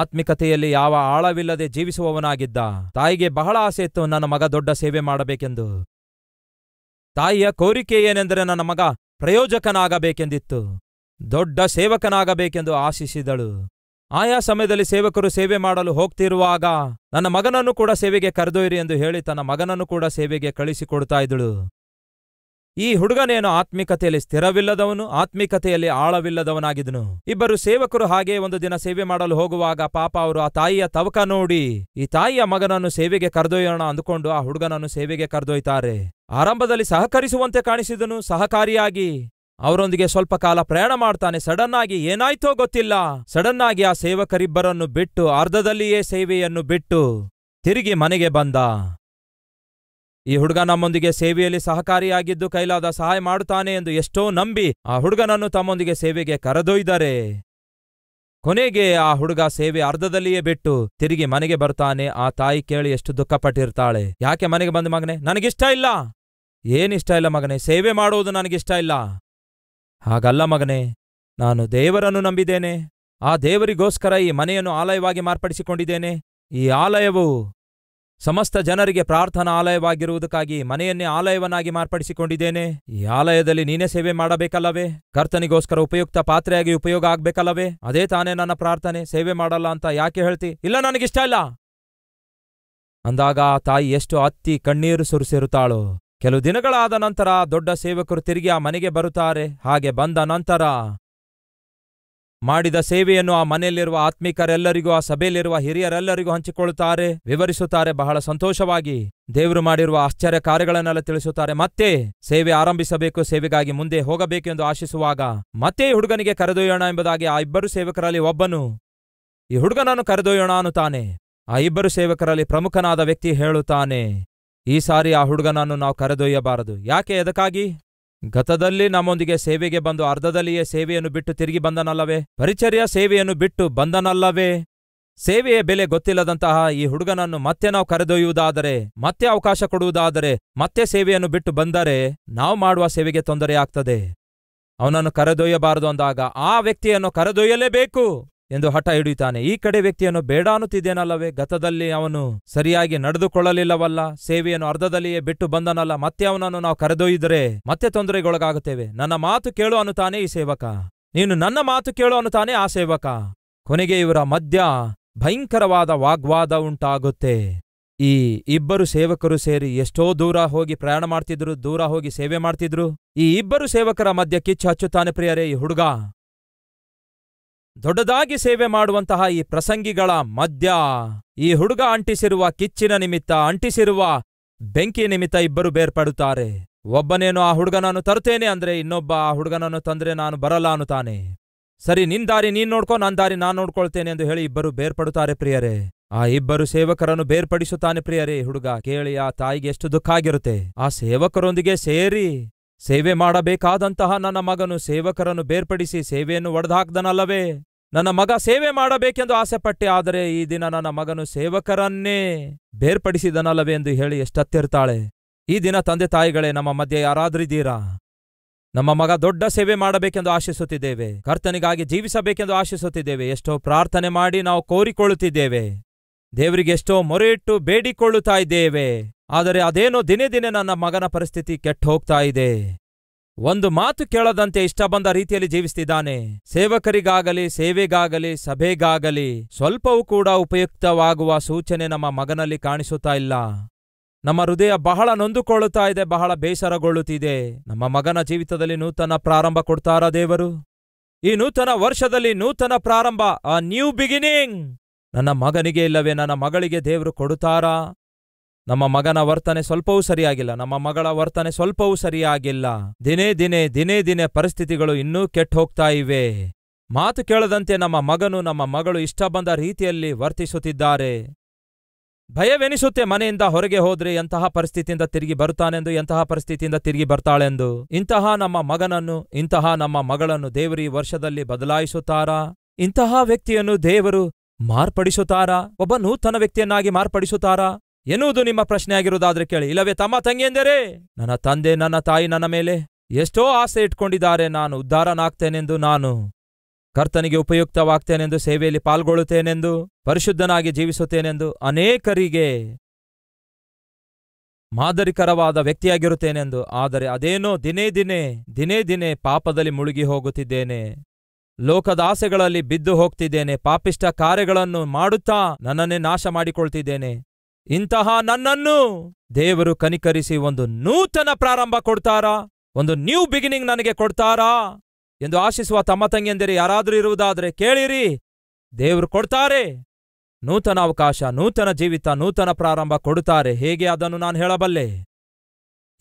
ಆತ್ಮಿಕತೆಯಲ್ಲಿ ಯಾವ ಆಳವಿಲ್ಲದೆ ಜೀವಿಸುವವನಾಗಿದ್ದ ತಾಯಿಗೆ ಬಹಳ ಆಸೆ ಇತ್ತು ನನ್ನ ಮಗ ದೊಡ್ಡ ಸೇವೆ ಮಾಡಬೇಕೆಂದು ತಾಯಿಯ ಕೋರಿಕೆ ಏನೆಂದರೆ ನನ್ನ ಮಗ ಪ್ರಯೋಜಕನಾಗಬೇಕೆಂದಿತ್ತು ದೊಡ್ಡ ಸೇವಕನಾಗಬೇಕೆಂದು ಆಶಿಸಿದಳು ಆಯಾ ಸಮಯದಲ್ಲಿ ಸೇವಕರು ಸೇವೆ ಮಾಡಲು ಹೋಗ್ತಿರುವಾಗ ನನ್ನ ಮಗನನ್ನು ಕೂಡ ಸೇವೆಗೆ ಕರೆದೊಯ್ಯಿರಿ ಎಂದು ಹೇಳಿ ತನ್ನ ಮಗನನ್ನು ಕೂಡ ಸೇವೆಗೆ ಕಳಿಸಿಕೊಡ್ತಾ ಇದ್ದಳು ಈ ಹುಡುಗನೇನು ಆತ್ಮಿಕತೆಯಲ್ಲಿ ಸ್ಥಿರವಿಲ್ಲದವನು ಆತ್ಮಿಕತೆಯಲ್ಲಿ ಆಳವಿಲ್ಲದವನಾಗಿದನು ಇಬ್ಬರು ಸೇವಕರು ಹಾಗೆ ಒಂದು ದಿನ ಸೇವೆ ಮಾಡಲು ಹೋಗುವಾಗ ಪಾಪ ಅವರು ಆ ತಾಯಿಯ ತವಕ ನೋಡಿ ಈ ತಾಯಿಯ ಮಗನನ್ನು ಸೇವೆಗೆ ಕರೆದೊಯ್ಯೋಣ ಅಂದುಕೊಂಡು ಆ ಹುಡುಗನನ್ನು ಸೇವೆಗೆ ಕರೆದೊಯ್ತಾರೆ ಆರಂಭದಲ್ಲಿ ಸಹಕರಿಸುವಂತೆ ಕಾಣಿಸಿದನು ಸಹಕಾರಿಯಾಗಿ ಅವರೊಂದಿಗೆ ಸ್ವಲ್ಪ ಕಾಲ ಪ್ರಯಾಣ ಮಾಡ್ತಾನೆ ಸಡನ್ ಆಗಿ ಏನಾಯ್ತೋ ಗೊತ್ತಿಲ್ಲ ಸಡನ್ ಆಗಿ ಆ ಸೇವಕರಿಬ್ಬರನ್ನು ಬಿಟ್ಟು ಅರ್ಧದಲ್ಲಿಯೇ ಸೇವೆಯನ್ನು ಬಿಟ್ಟು ತಿರುಗಿ ಮನೆಗೆ ಬಂದ ಈ ಹುಡುಗ ನಮ್ಮೊಂದಿಗೆ ಸೇವೆಯಲ್ಲಿ ಸಹಕಾರಿಯಾಗಿದ್ದು ಕೈಲಾದ ಸಹಾಯ ಮಾಡುತ್ತಾನೆ ಎಂದು ಎಷ್ಟೋ ನಂಬಿ ಆ ಹುಡುಗನನ್ನು ತಮ್ಮೊಂದಿಗೆ ಸೇವೆಗೆ ಕರೆದೊಯ್ದರೆ ಕೊನೆಗೆ ಆ ಹುಡುಗ ಸೇವೆ ಅರ್ಧದಲ್ಲಿಯೇ ಬಿಟ್ಟು ತಿರುಗಿ ಮನೆಗೆ ಬರ್ತಾನೆ ಆ ತಾಯಿ ಕೇಳಿ ಎಷ್ಟು ದುಃಖಪಟ್ಟಿರ್ತಾಳೆ ಯಾಕೆ ಮನೆಗೆ ಬಂದ ಮಗನೆ ನನಗಿಷ್ಟ ಇಲ್ಲ ಏನಿಷ್ಟ ಇಲ್ಲ ಮಗನೆ ಸೇವೆ ಮಾಡುವುದು ನನಗಿಷ್ಟ ಇಲ್ಲ ಹಾಗಲ್ಲ ಮಗನೆ ನಾನು ದೇವರನ್ನು ನಂಬಿದ್ದೇನೆ ಆ ದೇವರಿಗೋಸ್ಕರ ಈ ಮನೆಯನ್ನು ಆಲಯವಾಗಿ ಮಾರ್ಪಡಿಸಿಕೊಂಡಿದ್ದೇನೆ ಈ ಆಲಯವು ಸಮಸ್ತ ಜನರಿಗೆ ಪ್ರಾರ್ಥನಾ ಆಲಯವಾಗಿರುವುದಕ್ಕಾಗಿ ಮನೆಯನ್ನೇ ಆಲಯವನ್ನಾಗಿ ಮಾರ್ಪಡಿಸಿಕೊಂಡಿದ್ದೇನೆ ಈ ಆಲಯದಲ್ಲಿ ನೀನೇ ಸೇವೆ ಮಾಡಬೇಕಲ್ಲವೇ ಕರ್ತನಿಗೋಸ್ಕರ ಉಪಯುಕ್ತ ಪಾತ್ರೆಯಾಗಿ ಉಪಯೋಗ ಆಗ್ಬೇಕಲ್ಲವೇ ಅದೇ ತಾನೇ ನನ್ನ ಪ್ರಾರ್ಥನೆ ಸೇವೆ ಮಾಡಲ್ಲ ಅಂತ ಯಾಕೆ ಹೇಳ್ತಿ ಇಲ್ಲ ನನಗಿಷ್ಟ ಇಲ್ಲ ಅಂದಾಗ ಆ ತಾಯಿ ಎಷ್ಟು ಅತ್ತಿ ಕಣ್ಣೀರು ಸುರಿಸಿರುತ್ತಾಳೋ ಕೆಲವು ದಿನಗಳಾದ ನಂತರ ದೊಡ್ಡ ಸೇವಕರು ತಿರುಗಿ ಆ ಮನೆಗೆ ಬರುತ್ತಾರೆ ಹಾಗೆ ಬಂದ ನಂತರ ಮಾಡಿದ ಸೇವೆಯನ್ನು ಆ ಮನೆಯಲ್ಲಿರುವ ಆತ್ಮಿಕರೆಲ್ಲರಿಗೂ ಆ ಸಭೆಯಲ್ಲಿರುವ ಹಿರಿಯರೆಲ್ಲರಿಗೂ ಹಂಚಿಕೊಳ್ಳುತ್ತಾರೆ ವಿವರಿಸುತ್ತಾರೆ ಬಹಳ ಸಂತೋಷವಾಗಿ ದೇವರು ಮಾಡಿರುವ ಆಶ್ಚರ್ಯ ಕಾರ್ಯಗಳನ್ನೆಲ್ಲ ತಿಳಿಸುತ್ತಾರೆ ಮತ್ತೆ ಸೇವೆ ಆರಂಭಿಸಬೇಕು ಸೇವೆಗಾಗಿ ಮುಂದೆ ಹೋಗಬೇಕೆಂದು ಆಶಿಸುವಾಗ ಮತ್ತೆ ಈ ಹುಡುಗನಿಗೆ ಕರೆದೊಯ್ಯೋಣ ಎಂಬುದಾಗಿ ಆ ಇಬ್ಬರು ಸೇವಕರಲ್ಲಿ ಒಬ್ಬನು ಈ ಹುಡುಗನನ್ನು ಕರೆದೊಯ್ಯೋಣ ಅನ್ನುತ್ತಾನೆ ಆ ಇಬ್ಬರು ಸೇವಕರಲ್ಲಿ ಪ್ರಮುಖನಾದ ವ್ಯಕ್ತಿ ಹೇಳುತ್ತಾನೆ ಈ ಸಾರಿ ಆ ಹುಡುಗನನ್ನು ನಾವು ಕರೆದೊಯ್ಯಬಾರದು ಯಾಕೆ ಎದಕ್ಕಾಗಿ ಗತದಲ್ಲಿ ನಮ್ಮೊಂದಿಗೆ ಸೇವೆಗೆ ಬಂದು ಅರ್ಧದಲ್ಲಿಯೇ ಸೇವೆಯನ್ನು ಬಿಟ್ಟು ತಿರುಗಿ ಬಂದನಲ್ಲವೇ ಪರಿಚರ್ಯ ಸೇವೆಯನ್ನು ಬಿಟ್ಟು ಬಂದನಲ್ಲವೇ ಸೇವೆಯ ಬೆಲೆ ಗೊತ್ತಿಲ್ಲದಂತಹ ಈ ಹುಡುಗನನ್ನು ಮತ್ತೆ ನಾವು ಕರೆದೊಯ್ಯುವುದಾದರೆ ಮತ್ತೆ ಅವಕಾಶ ಕೊಡುವುದಾದರೆ ಮತ್ತೆ ಸೇವೆಯನ್ನು ಬಿಟ್ಟು ಬಂದರೆ ನಾವು ಮಾಡುವ ಸೇವೆಗೆ ತೊಂದರೆಯಾಗ್ತದೆ ಅವನನ್ನು ಕರೆದೊಯ್ಯಬಾರದು ಅಂದಾಗ ಆ ವ್ಯಕ್ತಿಯನ್ನು ಕರೆದೊಯ್ಯಲೇಬೇಕು ಎಂದು ಹಠ ಹಿಡಿಯುತ್ತಾನೆ ಈ ಕಡೆ ವ್ಯಕ್ತಿಯನ್ನು ಬೇಡ ಗತದಲ್ಲಿ ಅವನು ಸರಿಯಾಗಿ ನಡೆದುಕೊಳ್ಳಲಿಲ್ಲವಲ್ಲ ಸೇವೆಯನ್ನು ಅರ್ಧದಲ್ಲಿಯೇ ಬಿಟ್ಟು ಬಂದನಲ್ಲ ಮತ್ತೆ ಅವನನ್ನು ನಾವು ಕರೆದೊಯ್ದರೆ ಮತ್ತೆ ತೊಂದರೆಗೊಳಗಾಗುತ್ತೇವೆ ನನ್ನ ಮಾತು ಕೇಳು ಅನ್ನುತ್ತಾನೆ ಈ ಸೇವಕ ನೀನು ನನ್ನ ಮಾತು ಕೇಳು ಅನ್ನುತ್ತಾನೆ ಆ ಸೇವಕ ಕೊನೆಗೆ ಇವರ ಮಧ್ಯ ಭಯಂಕರವಾದ ವಾಗ್ವಾದ ಉಂಟಾಗುತ್ತೆ ಈ ಇಬ್ಬರು ಸೇವಕರು ಸೇರಿ ಎಷ್ಟೋ ದೂರ ಹೋಗಿ ಪ್ರಯಾಣ ಮಾಡ್ತಿದ್ರು ದೂರ ಹೋಗಿ ಸೇವೆ ಮಾಡ್ತಿದ್ರು ಈ ಇಬ್ಬರು ಸೇವಕರ ಮಧ್ಯ ಕಿಚ್ಚು ಹಚ್ಚುತ್ತಾನೆ ಪ್ರಿಯರೇ ಈ ಹುಡುಗ ದೊಡ್ಡದಾಗಿ ಸೇವೆ ಮಾಡುವಂತಹ ಈ ಪ್ರಸಂಗಿಗಳ ಮಧ್ಯ ಈ ಹುಡುಗ ಅಂಟಿಸಿರುವ ಕಿಚ್ಚಿನ ನಿಮಿತ್ತ ಅಂಟಿಸಿರುವ ಬೆಂಕಿ ನಿಮಿತ್ತ ಇಬ್ಬರು ಬೇರ್ಪಡುತ್ತಾರೆ ಒಬ್ಬನೇನು ಆ ಹುಡುಗನನ್ನು ತರುತ್ತೇನೆ ಅಂದ್ರೆ ಇನ್ನೊಬ್ಬ ಆ ಹುಡುಗನನ್ನು ತಂದ್ರೆ ನಾನು ಬರಲ್ಲ ಅನ್ನುತ್ತಾನೆ ಸರಿ ನಿನ್ ದಾರಿ ನೀನ್ ನೋಡ್ಕೊ ನನ್ ದಾರಿ ನಾನ್ ನೋಡ್ಕೊಳ್ತೇನೆ ಎಂದು ಹೇಳಿ ಇಬ್ಬರು ಬೇರ್ಪಡುತ್ತಾರೆ ಪ್ರಿಯರೇ ಆ ಇಬ್ಬರು ಸೇವಕರನ್ನು ಬೇರ್ಪಡಿಸುತ್ತಾನೆ ಪ್ರಿಯರೇ ಹುಡುಗ ಕೇಳಿ ಆ ತಾಯಿಗೆ ಎಷ್ಟು ದುಃಖ ಆಗಿರುತ್ತೆ ಆ ಸೇವಕರೊಂದಿಗೆ ಸೇರಿ ಸೇವೆ ಮಾಡಬೇಕಾದಂತಹ ನನ್ನ ಮಗನು ಸೇವಕರನ್ನು ಬೇರ್ಪಡಿಸಿ ಸೇವೆಯನ್ನು ಒಡೆದಾಕ್ದನಲ್ಲವೇ ನನ್ನ ಮಗ ಸೇವೆ ಮಾಡಬೇಕೆಂದು ಆಸೆಪಟ್ಟೆ ಆದರೆ ಈ ದಿನ ನನ್ನ ಮಗನು ಸೇವಕರನ್ನೇ ಬೇರ್ಪಡಿಸಿದನಲ್ಲವೇ ಎಂದು ಹೇಳಿ ಎಷ್ಟತ್ತಿರ್ತಾಳೆ ಈ ದಿನ ತಂದೆ ತಾಯಿಗಳೇ ನಮ್ಮ ಮಧ್ಯೆ ಯಾರಾದ್ರಿದ್ದೀರಾ ನಮ್ಮ ಮಗ ದೊಡ್ಡ ಸೇವೆ ಮಾಡಬೇಕೆಂದು ಆಶಿಸುತ್ತಿದ್ದೇವೆ ಕರ್ತನಿಗಾಗಿ ಜೀವಿಸಬೇಕೆಂದು ಆಶಿಸುತ್ತಿದ್ದೇವೆ ಎಷ್ಟೋ ಪ್ರಾರ್ಥನೆ ಮಾಡಿ ನಾವು ಕೋರಿಕೊಳ್ಳುತ್ತಿದ್ದೇವೆ ದೇವರಿಗೆಷ್ಟೋ ಮೊರೆ ಇಟ್ಟು ಬೇಡಿಕೊಳ್ಳುತ್ತಾ ಇದ್ದೇವೆ ಆದರೆ ಅದೇನೋ ದಿನೇ ದಿನೇ ನನ್ನ ಮಗನ ಪರಿಸ್ಥಿತಿ ಕೆಟ್ಟ ಹೋಗ್ತಾ ಇದೆ ಒಂದು ಮಾತು ಕೇಳದಂತೆ ಇಷ್ಟ ಬಂದ ರೀತಿಯಲ್ಲಿ ಜೀವಿಸ್ತಿದ್ದಾನೆ ಸೇವಕರಿಗಾಗಲಿ ಸೇವೆಗಾಗಲಿ ಸಭೆಗಾಗಲಿ ಸ್ವಲ್ಪವೂ ಕೂಡ ಉಪಯುಕ್ತವಾಗುವ ಸೂಚನೆ ನಮ್ಮ ಮಗನಲ್ಲಿ ಕಾಣಿಸುತ್ತಾ ಇಲ್ಲ ನಮ್ಮ ಹೃದಯ ಬಹಳ ನೊಂದುಕೊಳ್ಳುತ್ತಾ ಇದೆ ಬಹಳ ಬೇಸರಗೊಳ್ಳುತ್ತಿದೆ ನಮ್ಮ ಮಗನ ಜೀವಿತದಲ್ಲಿ ನೂತನ ಪ್ರಾರಂಭ ಕೊಡ್ತಾರ ದೇವರು ಈ ನೂತನ ವರ್ಷದಲ್ಲಿ ನೂತನ ಪ್ರಾರಂಭ ಅ ನ್ಯೂ ಬಿಗಿನಿಂಗ್ ನನ್ನ ಮಗನಿಗೆ ಇಲ್ಲವೇ ನನ್ನ ಮಗಳಿಗೆ ದೇವರು ಕೊಡುತ್ತಾರಾ ನಮ್ಮ ಮಗನ ವರ್ತನೆ ಸ್ವಲ್ಪವೂ ಸರಿಯಾಗಿಲ್ಲ ನಮ್ಮ ಮಗಳ ವರ್ತನೆ ಸ್ವಲ್ಪವೂ ಸರಿಯಾಗಿಲ್ಲ ದಿನೇ ದಿನೇ ದಿನೇ ದಿನೇ ಪರಿಸ್ಥಿತಿಗಳು ಇನ್ನೂ ಕೆಟ್ಟ ಹೋಗ್ತಾ ಇವೆ ಮಾತು ಕೇಳದಂತೆ ನಮ್ಮ ಮಗನು ನಮ್ಮ ಮಗಳು ಇಷ್ಟ ಬಂದ ರೀತಿಯಲ್ಲಿ ವರ್ತಿಸುತ್ತಿದ್ದಾರೆ ಭಯವೆನಿಸುತ್ತೆ ಮನೆಯಿಂದ ಹೊರಗೆ ಹೋದ್ರೆ ಎಂತಹ ಪರಿಸ್ಥಿತಿಯಿಂದ ತಿರುಗಿ ಬರುತ್ತಾನೆಂದು ಎಂತಹ ಪರಿಸ್ಥಿತಿಯಿಂದ ತಿರುಗಿ ಬರ್ತಾಳೆಂದು ಇಂತಹ ನಮ್ಮ ಮಗನನ್ನು ಇಂತಹ ನಮ್ಮ ಮಗಳನ್ನು ದೇವರು ಈ ವರ್ಷದಲ್ಲಿ ಬದಲಾಯಿಸುತ್ತಾರಾ ಇಂತಹ ವ್ಯಕ್ತಿಯನ್ನು ದೇವರು ಮಾರ್ಪಡಿಸುತ್ತಾರಾ ಒಬ್ಬ ನೂತನ ವ್ಯಕ್ತಿಯನ್ನಾಗಿ ಮಾರ್ಪಡಿಸುತ್ತಾರಾ ಎನ್ನುವುದು ನಿಮ್ಮ ಪ್ರಶ್ನೆಯಾಗಿರುವುದಾದ್ರೆ ಕೇಳಿ ಇಲ್ಲವೇ ತಮ್ಮ ತಂಗಿಯೆಂದರೆ ನನ್ನ ತಂದೆ ನನ್ನ ತಾಯಿ ನನ್ನ ಮೇಲೆ ಎಷ್ಟೋ ಆಸೆ ಇಟ್ಕೊಂಡಿದ್ದಾರೆ ನಾನು ಉದ್ಧಾರನಾಗ್ತೇನೆಂದು ನಾನು ಕರ್ತನಿಗೆ ಉಪಯುಕ್ತವಾಗ್ತೇನೆಂದು ಸೇವೆಯಲ್ಲಿ ಪಾಲ್ಗೊಳ್ಳುತ್ತೇನೆಂದು ಪರಿಶುದ್ಧನಾಗಿ ಜೀವಿಸುತ್ತೇನೆಂದು ಅನೇಕರಿಗೆ ಮಾದರಿಕರವಾದ ವ್ಯಕ್ತಿಯಾಗಿರುತ್ತೇನೆಂದು ಆದರೆ ಅದೇನೋ ದಿನೇ ದಿನೇ ದಿನೇ ದಿನೇ ಪಾಪದಲ್ಲಿ ಮುಳುಗಿ ಹೋಗುತ್ತಿದ್ದೇನೆ ಲೋಕದಾಸೆಗಳಲ್ಲಿ ಬಿದ್ದು ಹೋಗ್ತಿದ್ದೇನೆ ಪಾಪಿಷ್ಟ ಕಾರ್ಯಗಳನ್ನು ಮಾಡುತ್ತಾ ನನ್ನನ್ನೇ ನಾಶ ಮಾಡಿಕೊಳ್ತಿದ್ದೇನೆ ಇಂತಹ ನನ್ನನ್ನು ದೇವರು ಕನಿಕರಿಸಿ ಒಂದು ನೂತನ ಪ್ರಾರಂಭ ಕೊಡ್ತಾರಾ ಒಂದು ನ್ಯೂ ಬಿಗಿನಿಂಗ್ ನನಗೆ ಕೊಡ್ತಾರಾ ಎಂದು ಆಶಿಸುವ ತಮ್ಮ ತಂಗಿಯಂದಿರಿ ಯಾರಾದರೂ ಇರುವುದಾದರೆ ಕೇಳಿರಿ ದೇವರು ಕೊಡ್ತಾರೆ ನೂತನ ಅವಕಾಶ ನೂತನ ಜೀವಿತ ನೂತನ ಪ್ರಾರಂಭ ಕೊಡುತ್ತಾರೆ ಹೇಗೆ ಅದನ್ನು ನಾನು ಹೇಳಬಲ್ಲೆ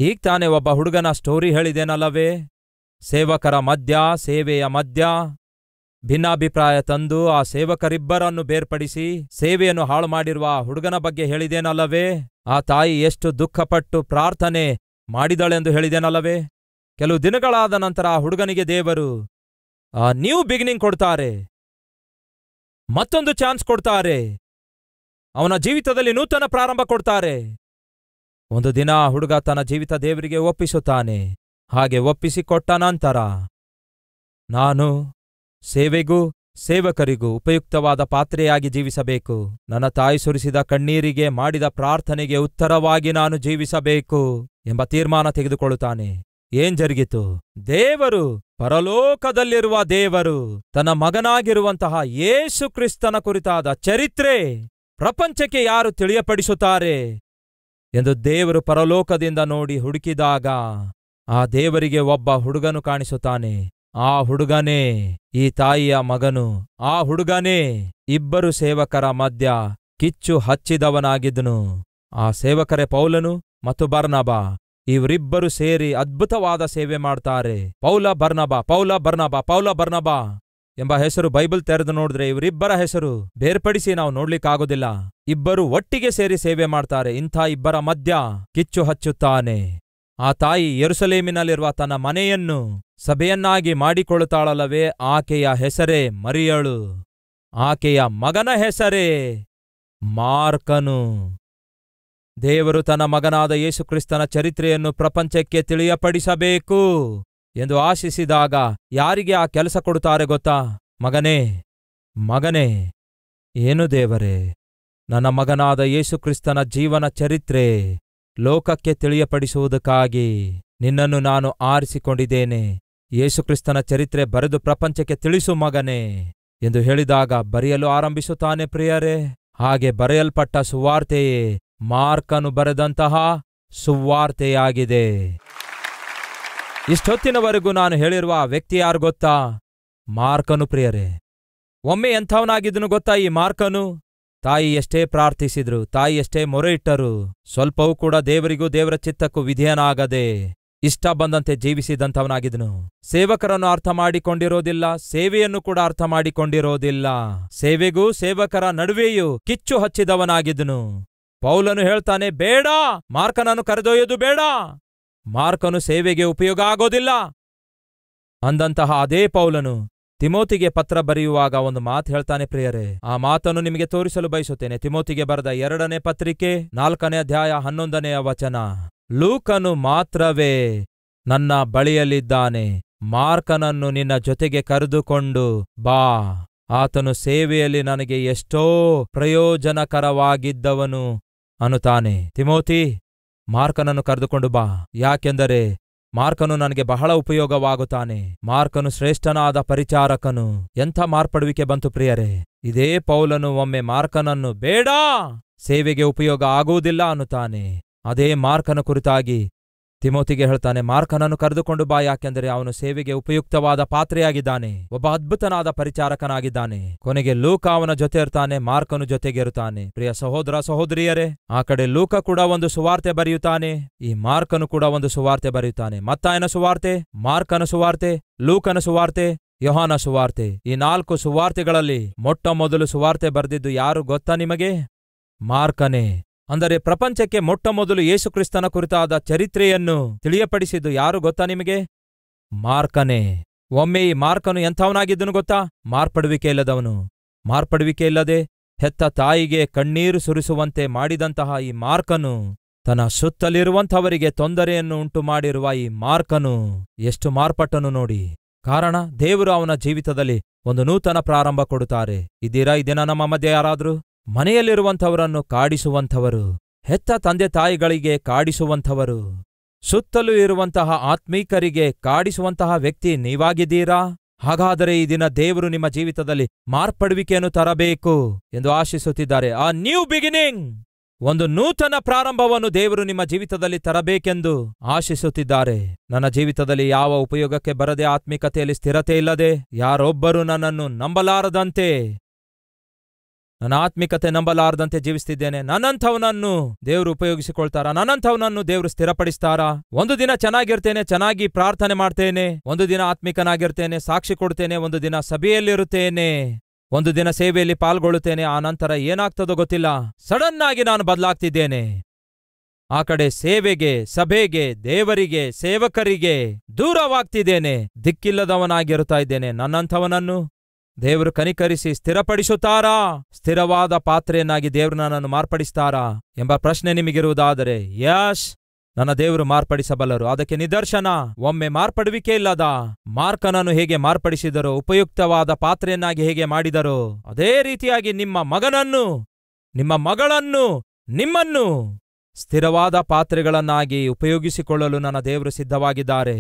ಈಗ ತಾನೇ ಒಬ್ಬ ಹುಡುಗನ ಸ್ಟೋರಿ ಹೇಳಿದೇನಲ್ಲವೇ ಸೇವಕರ ಮಧ್ಯ ಸೇವೆಯ ಮಧ್ಯ ಭಿನ್ನಾಭಿಪ್ರಾಯ ತಂದು ಆ ಸೇವಕರಿಬ್ಬರನ್ನು ಬೇರ್ಪಡಿಸಿ ಸೇವೆಯನ್ನು ಹಾಳು ಮಾಡಿರುವ ಆ ಹುಡುಗನ ಬಗ್ಗೆ ಹೇಳಿದೇನಲ್ಲವೇ ಆ ತಾಯಿ ಎಷ್ಟು ದುಃಖಪಟ್ಟು ಪ್ರಾರ್ಥನೆ ಮಾಡಿದಳೆಂದು ಹೇಳಿದೇನಲ್ಲವೇ ಕೆಲವು ದಿನಗಳಾದ ನಂತರ ಆ ಹುಡುಗನಿಗೆ ದೇವರು ಆ ನ್ಯೂ ಬಿಗಿನಿಂಗ್ ಕೊಡ್ತಾರೆ ಮತ್ತೊಂದು ಚಾನ್ಸ್ ಕೊಡ್ತಾರೆ ಅವನ ಜೀವಿತದಲ್ಲಿ ನೂತನ ಪ್ರಾರಂಭ ಕೊಡ್ತಾರೆ ಒಂದು ದಿನ ಆ ಹುಡುಗ ತನ್ನ ಜೀವಿತ ದೇವರಿಗೆ ಒಪ್ಪಿಸುತ್ತಾನೆ ಹಾಗೆ ಒಪ್ಪಿಸಿಕೊಟ್ಟ ನಂತರ ನಾನು ಸೇವೆಗೂ ಸೇವಕರಿಗೂ ಉಪಯುಕ್ತವಾದ ಪಾತ್ರೆಯಾಗಿ ಜೀವಿಸಬೇಕು ನನ್ನ ತಾಯಿ ಸುರಿಸಿದ ಕಣ್ಣೀರಿಗೆ ಮಾಡಿದ ಪ್ರಾರ್ಥನೆಗೆ ಉತ್ತರವಾಗಿ ನಾನು ಜೀವಿಸಬೇಕು ಎಂಬ ತೀರ್ಮಾನ ತೆಗೆದುಕೊಳ್ಳುತ್ತಾನೆ ಏನ್ ಜರುಗಿತು ದೇವರು ಪರಲೋಕದಲ್ಲಿರುವ ದೇವರು ತನ್ನ ಮಗನಾಗಿರುವಂತಹ ಯೇಸು ಕ್ರಿಸ್ತನ ಕುರಿತಾದ ಚರಿತ್ರೆ ಪ್ರಪಂಚಕ್ಕೆ ಯಾರು ತಿಳಿಯಪಡಿಸುತ್ತಾರೆ ಎಂದು ದೇವರು ಪರಲೋಕದಿಂದ ನೋಡಿ ಹುಡುಕಿದಾಗ ಆ ದೇವರಿಗೆ ಒಬ್ಬ ಹುಡುಗನು ಕಾಣಿಸುತ್ತಾನೆ ಆ ಹುಡುಗನೇ ಈ ತಾಯಿಯ ಮಗನು ಆ ಹುಡುಗನೇ ಇಬ್ಬರು ಸೇವಕರ ಮಧ್ಯ ಕಿಚ್ಚು ಹಚ್ಚಿದವನಾಗಿದ್ದನು ಆ ಸೇವಕರೇ ಪೌಲನು ಮತ್ತು ಬರ್ನಬ ಇವರಿಬ್ಬರು ಸೇರಿ ಅದ್ಭುತವಾದ ಸೇವೆ ಮಾಡ್ತಾರೆ ಪೌಲ ಬರ್ನಬ ಪೌಲ ಬರ್ನಬ ಪೌಲ ಬರ್ನಬ ಎಂಬ ಹೆಸರು ಬೈಬಲ್ ತೆರೆದು ನೋಡಿದ್ರೆ ಇವರಿಬ್ಬರ ಹೆಸರು ಬೇರ್ಪಡಿಸಿ ನಾವು ನೋಡ್ಲಿಕ್ಕಾಗೋದಿಲ್ಲ ಇಬ್ಬರು ಒಟ್ಟಿಗೆ ಸೇರಿ ಸೇವೆ ಮಾಡ್ತಾರೆ ಇಂಥ ಇಬ್ಬರ ಮಧ್ಯ ಕಿಚ್ಚು ಹಚ್ಚುತ್ತಾನೆ ಆ ತಾಯಿ ಎರುಸಲೇಮಿನಲ್ಲಿರುವ ತನ್ನ ಮನೆಯನ್ನು ಸಭೆಯನ್ನಾಗಿ ಮಾಡಿಕೊಳ್ಳುತ್ತಾಳಲ್ಲವೇ ಆಕೆಯ ಹೆಸರೇ ಮರಿಯಳು ಆಕೆಯ ಮಗನ ಹೆಸರೇ ಮಾರ್ಕನು ದೇವರು ತನ್ನ ಮಗನಾದ ಯೇಸುಕ್ರಿಸ್ತನ ಚರಿತ್ರೆಯನ್ನು ಪ್ರಪಂಚಕ್ಕೆ ತಿಳಿಯಪಡಿಸಬೇಕು ಎಂದು ಆಶಿಸಿದಾಗ ಯಾರಿಗೆ ಆ ಕೆಲಸ ಕೊಡುತ್ತಾರೆ ಗೊತ್ತಾ ಮಗನೇ ಮಗನೇ ಏನು ದೇವರೇ ನನ್ನ ಮಗನಾದ ಯೇಸುಕ್ರಿಸ್ತನ ಜೀವನ ಚರಿತ್ರೆ ಲೋಕಕ್ಕೆ ತಿಳಿಯಪಡಿಸುವುದಕ್ಕಾಗಿ ನಿನ್ನನ್ನು ನಾನು ಆರಿಸಿಕೊಂಡಿದ್ದೇನೆ ಯೇಸುಕ್ರಿಸ್ತನ ಚರಿತ್ರೆ ಬರೆದು ಪ್ರಪಂಚಕ್ಕೆ ತಿಳಿಸು ಮಗನೇ ಎಂದು ಹೇಳಿದಾಗ ಬರೆಯಲು ಆರಂಭಿಸುತ್ತಾನೆ ಪ್ರಿಯರೇ ಹಾಗೆ ಬರೆಯಲ್ಪಟ್ಟ ಸುವಾರ್ತೆಯೇ ಮಾರ್ಕನು ಬರೆದಂತಹ ಸುವಾರ್ತೆಯಾಗಿದೆ ಇಷ್ಟೊತ್ತಿನವರೆಗೂ ನಾನು ಹೇಳಿರುವ ವ್ಯಕ್ತಿ ಯಾರು ಗೊತ್ತಾ ಮಾರ್ಕನು ಪ್ರಿಯರೇ ಒಮ್ಮೆ ಎಂಥವನಾಗಿದ್ದನು ಗೊತ್ತಾ ಈ ಮಾರ್ಕನು ತಾಯಿ ಎಷ್ಟೇ ಪ್ರಾರ್ಥಿಸಿದ್ರು ತಾಯಿ ಎಷ್ಟೇ ಮೊರೆ ಇಟ್ಟರು ಸ್ವಲ್ಪವೂ ಕೂಡ ದೇವರಿಗೂ ದೇವರ ಚಿತ್ತಕ್ಕೂ ವಿಧೇಯನಾಗದೆ ಇಷ್ಟ ಬಂದಂತೆ ಜೀವಿಸಿದಂಥವನಾಗಿದ್ನು ಸೇವಕರನ್ನು ಅರ್ಥ ಮಾಡಿಕೊಂಡಿರೋದಿಲ್ಲ ಸೇವೆಯನ್ನು ಕೂಡ ಅರ್ಥ ಮಾಡಿಕೊಂಡಿರೋದಿಲ್ಲ ಸೇವೆಗೂ ಸೇವಕರ ನಡುವೆಯೂ ಕಿಚ್ಚು ಹಚ್ಚಿದವನಾಗಿದ್ನು ಪೌಲನು ಹೇಳ್ತಾನೆ ಬೇಡ ಮಾರ್ಕನನ್ನು ಕರೆದೊಯ್ಯೋದು ಬೇಡ ಮಾರ್ಕನು ಸೇವೆಗೆ ಉಪಯೋಗ ಆಗೋದಿಲ್ಲ ಅಂದಂತಹ ಅದೇ ಪೌಲನು ತಿಮೋತಿಗೆ ಪತ್ರ ಬರೆಯುವಾಗ ಒಂದು ಮಾತು ಹೇಳ್ತಾನೆ ಪ್ರಿಯರೇ ಆ ಮಾತನ್ನು ನಿಮಗೆ ತೋರಿಸಲು ಬಯಸುತ್ತೇನೆ ತಿಮೋತಿಗೆ ಬರೆದ ಎರಡನೇ ಪತ್ರಿಕೆ ನಾಲ್ಕನೇ ಅಧ್ಯಾಯ ಹನ್ನೊಂದನೆಯ ವಚನ ಲೂಕನು ಮಾತ್ರವೇ ನನ್ನ ಬಳಿಯಲ್ಲಿದ್ದಾನೆ ಮಾರ್ಕನನ್ನು ನಿನ್ನ ಜೊತೆಗೆ ಕರೆದುಕೊಂಡು ಬಾ ಆತನು ಸೇವೆಯಲ್ಲಿ ನನಗೆ ಎಷ್ಟೋ ಪ್ರಯೋಜನಕರವಾಗಿದ್ದವನು ಅನುತಾನೆ ತಿಮೋತಿ ಮಾರ್ಕನನ್ನು ಕರೆದುಕೊಂಡು ಬಾ ಯಾಕೆಂದರೆ ಮಾರ್ಕನು ನನಗೆ ಬಹಳ ಉಪಯೋಗವಾಗುತ್ತಾನೆ ಮಾರ್ಕನು ಶ್ರೇಷ್ಠನಾದ ಪರಿಚಾರಕನು ಎಂಥ ಮಾರ್ಪಡುವಿಕೆ ಬಂತು ಪ್ರಿಯರೇ ಇದೇ ಪೌಲನು ಒಮ್ಮೆ ಮಾರ್ಕನನ್ನು ಬೇಡ ಸೇವೆಗೆ ಉಪಯೋಗ ಆಗುವುದಿಲ್ಲ ಅನ್ನುತ್ತಾನೆ ಅದೇ ಮಾರ್ಕನ ಕುರಿತಾಗಿ ತಿಮೋತಿಗೆ ಹೇಳ್ತಾನೆ ಮಾರ್ಕನನ್ನು ಕರೆದುಕೊಂಡು ಬಾ ಯಾಕೆಂದರೆ ಅವನು ಸೇವೆಗೆ ಉಪಯುಕ್ತವಾದ ಪಾತ್ರೆಯಾಗಿದ್ದಾನೆ ಒಬ್ಬ ಅದ್ಭುತನಾದ ಪರಿಚಾರಕನಾಗಿದ್ದಾನೆ ಕೊನೆಗೆ ಲೂಕ ಅವನ ಜೊತೆ ಇರ್ತಾನೆ ಮಾರ್ಕನು ಜೊತೆಗೇರುತ್ತಾನೆ ಪ್ರಿಯ ಸಹೋದರ ಸಹೋದರಿಯರೇ ಆ ಕಡೆ ಲೂಕ ಕೂಡ ಒಂದು ಸುವಾರ್ತೆ ಬರೆಯುತ್ತಾನೆ ಈ ಮಾರ್ಕನು ಕೂಡ ಒಂದು ಸುವಾರ್ತೆ ಬರೆಯುತ್ತಾನೆ ಮತ್ತಾಯನ ಸುವಾರ್ತೆ ಮಾರ್ಕನ ಸುವಾರ್ತೆ ಲೂಕನ ಸುವಾರ್ತೆ ಯೋಹಾನ ಸುವಾರ್ತೆ ಈ ನಾಲ್ಕು ಸುವಾರ್ತೆಗಳಲ್ಲಿ ಮೊಟ್ಟ ಮೊದಲು ಸುವಾರ್ತೆ ಬರೆದಿದ್ದು ಯಾರು ಗೊತ್ತಾ ನಿಮಗೆ ಮಾರ್ಕನೇ ಅಂದರೆ ಪ್ರಪಂಚಕ್ಕೆ ಮೊಟ್ಟಮೊದಲು ಯೇಸುಕ್ರಿಸ್ತನ ಕುರಿತಾದ ಚರಿತ್ರೆಯನ್ನು ತಿಳಿಯಪಡಿಸಿದ್ದು ಯಾರು ಗೊತ್ತಾ ನಿಮಗೆ ಮಾರ್ಕನೇ ಒಮ್ಮೆ ಈ ಮಾರ್ಕನು ಎಂಥವನಾಗಿದ್ದನು ಗೊತ್ತಾ ಮಾರ್ಪಡುವಿಕೆ ಇಲ್ಲದವನು ಮಾರ್ಪಡುವಿಕೆ ಇಲ್ಲದೆ ಹೆತ್ತ ತಾಯಿಗೆ ಕಣ್ಣೀರು ಸುರಿಸುವಂತೆ ಮಾಡಿದಂತಹ ಈ ಮಾರ್ಕನು ತನ್ನ ಸುತ್ತಲಿರುವಂಥವರಿಗೆ ತೊಂದರೆಯನ್ನು ಉಂಟು ಮಾಡಿರುವ ಈ ಮಾರ್ಕನು ಎಷ್ಟು ಮಾರ್ಪಟ್ಟನು ನೋಡಿ ಕಾರಣ ದೇವರು ಅವನ ಜೀವಿತದಲ್ಲಿ ಒಂದು ನೂತನ ಪ್ರಾರಂಭ ಕೊಡುತ್ತಾರೆ ಇದ್ದೀರಾ ಈ ದಿನ ನಮ್ಮ ಮಧ್ಯೆ ಯಾರಾದರೂ ಮನೆಯಲ್ಲಿರುವಂಥವರನ್ನು ಕಾಡಿಸುವಂಥವರು ಹೆತ್ತ ತಂದೆ ತಾಯಿಗಳಿಗೆ ಕಾಡಿಸುವಂಥವರು ಸುತ್ತಲೂ ಇರುವಂತಹ ಆತ್ಮೀಕರಿಗೆ ಕಾಡಿಸುವಂತಹ ವ್ಯಕ್ತಿ ನೀವಾಗಿದ್ದೀರಾ ಹಾಗಾದರೆ ಈ ದಿನ ದೇವರು ನಿಮ್ಮ ಜೀವಿತದಲ್ಲಿ ಮಾರ್ಪಡುವಿಕೆಯನ್ನು ತರಬೇಕು ಎಂದು ಆಶಿಸುತ್ತಿದ್ದಾರೆ ಆ ನ್ಯೂ ಬಿಗಿನಿಂಗ್ ಒಂದು ನೂತನ ಪ್ರಾರಂಭವನ್ನು ದೇವರು ನಿಮ್ಮ ಜೀವಿತದಲ್ಲಿ ತರಬೇಕೆಂದು ಆಶಿಸುತ್ತಿದ್ದಾರೆ ನನ್ನ ಜೀವಿತದಲ್ಲಿ ಯಾವ ಉಪಯೋಗಕ್ಕೆ ಬರದೆ ಆತ್ಮಿಕತೆಯಲ್ಲಿ ಸ್ಥಿರತೆ ಇಲ್ಲದೆ ಯಾರೊಬ್ಬರೂ ನನ್ನನ್ನು ನಂಬಲಾರದಂತೆ ನನ್ನ ಆತ್ಮಿಕತೆ ನಂಬಲಾರದಂತೆ ಜೀವಿಸ್ತಿದ್ದೇನೆ ನನ್ನಂಥವನನ್ನು ದೇವರು ಉಪಯೋಗಿಸಿಕೊಳ್ತಾರಾ ನನ್ನಂಥವನನ್ನು ದೇವರು ಸ್ಥಿರಪಡಿಸ್ತಾರಾ ಒಂದು ದಿನ ಚೆನ್ನಾಗಿರ್ತೇನೆ ಚೆನ್ನಾಗಿ ಪ್ರಾರ್ಥನೆ ಮಾಡ್ತೇನೆ ಒಂದು ದಿನ ಆತ್ಮಿಕನಾಗಿರ್ತೇನೆ ಸಾಕ್ಷಿ ಕೊಡ್ತೇನೆ ಒಂದು ದಿನ ಸಭೆಯಲ್ಲಿರುತ್ತೇನೆ ಒಂದು ದಿನ ಸೇವೆಯಲ್ಲಿ ಪಾಲ್ಗೊಳ್ಳುತ್ತೇನೆ ಆ ನಂತರ ಏನಾಗ್ತದೋ ಗೊತ್ತಿಲ್ಲ ಸಡನ್ ಆಗಿ ನಾನು ಬದಲಾಗ್ತಿದ್ದೇನೆ ಆ ಕಡೆ ಸೇವೆಗೆ ಸಭೆಗೆ ದೇವರಿಗೆ ಸೇವಕರಿಗೆ ದೂರವಾಗ್ತಿದ್ದೇನೆ ದಿಕ್ಕಿಲ್ಲದವನಾಗಿರುತ್ತಾ ಇದ್ದೇನೆ ನನ್ನಂಥವನನ್ನು ದೇವರು ಕನಿಕರಿಸಿ ಸ್ಥಿರಪಡಿಸುತ್ತಾರಾ ಸ್ಥಿರವಾದ ಪಾತ್ರೆಯನ್ನಾಗಿ ದೇವರು ನನ್ನನ್ನು ಮಾರ್ಪಡಿಸ್ತಾರಾ ಎಂಬ ಪ್ರಶ್ನೆ ನಿಮಗಿರುವುದಾದರೆ ಯಶ್ ನನ್ನ ದೇವರು ಮಾರ್ಪಡಿಸಬಲ್ಲರು ಅದಕ್ಕೆ ನಿದರ್ಶನ ಒಮ್ಮೆ ಮಾರ್ಪಡುವಿಕೆ ಇಲ್ಲದ ಮಾರ್ಕನನ್ನು ಹೇಗೆ ಮಾರ್ಪಡಿಸಿದರು ಉಪಯುಕ್ತವಾದ ಪಾತ್ರೆಯನ್ನಾಗಿ ಹೇಗೆ ಮಾಡಿದರು ಅದೇ ರೀತಿಯಾಗಿ ನಿಮ್ಮ ಮಗನನ್ನು ನಿಮ್ಮ ಮಗಳನ್ನು ನಿಮ್ಮನ್ನು ಸ್ಥಿರವಾದ ಪಾತ್ರೆಗಳನ್ನಾಗಿ ಉಪಯೋಗಿಸಿಕೊಳ್ಳಲು ನನ್ನ ದೇವರು ಸಿದ್ಧವಾಗಿದ್ದಾರೆ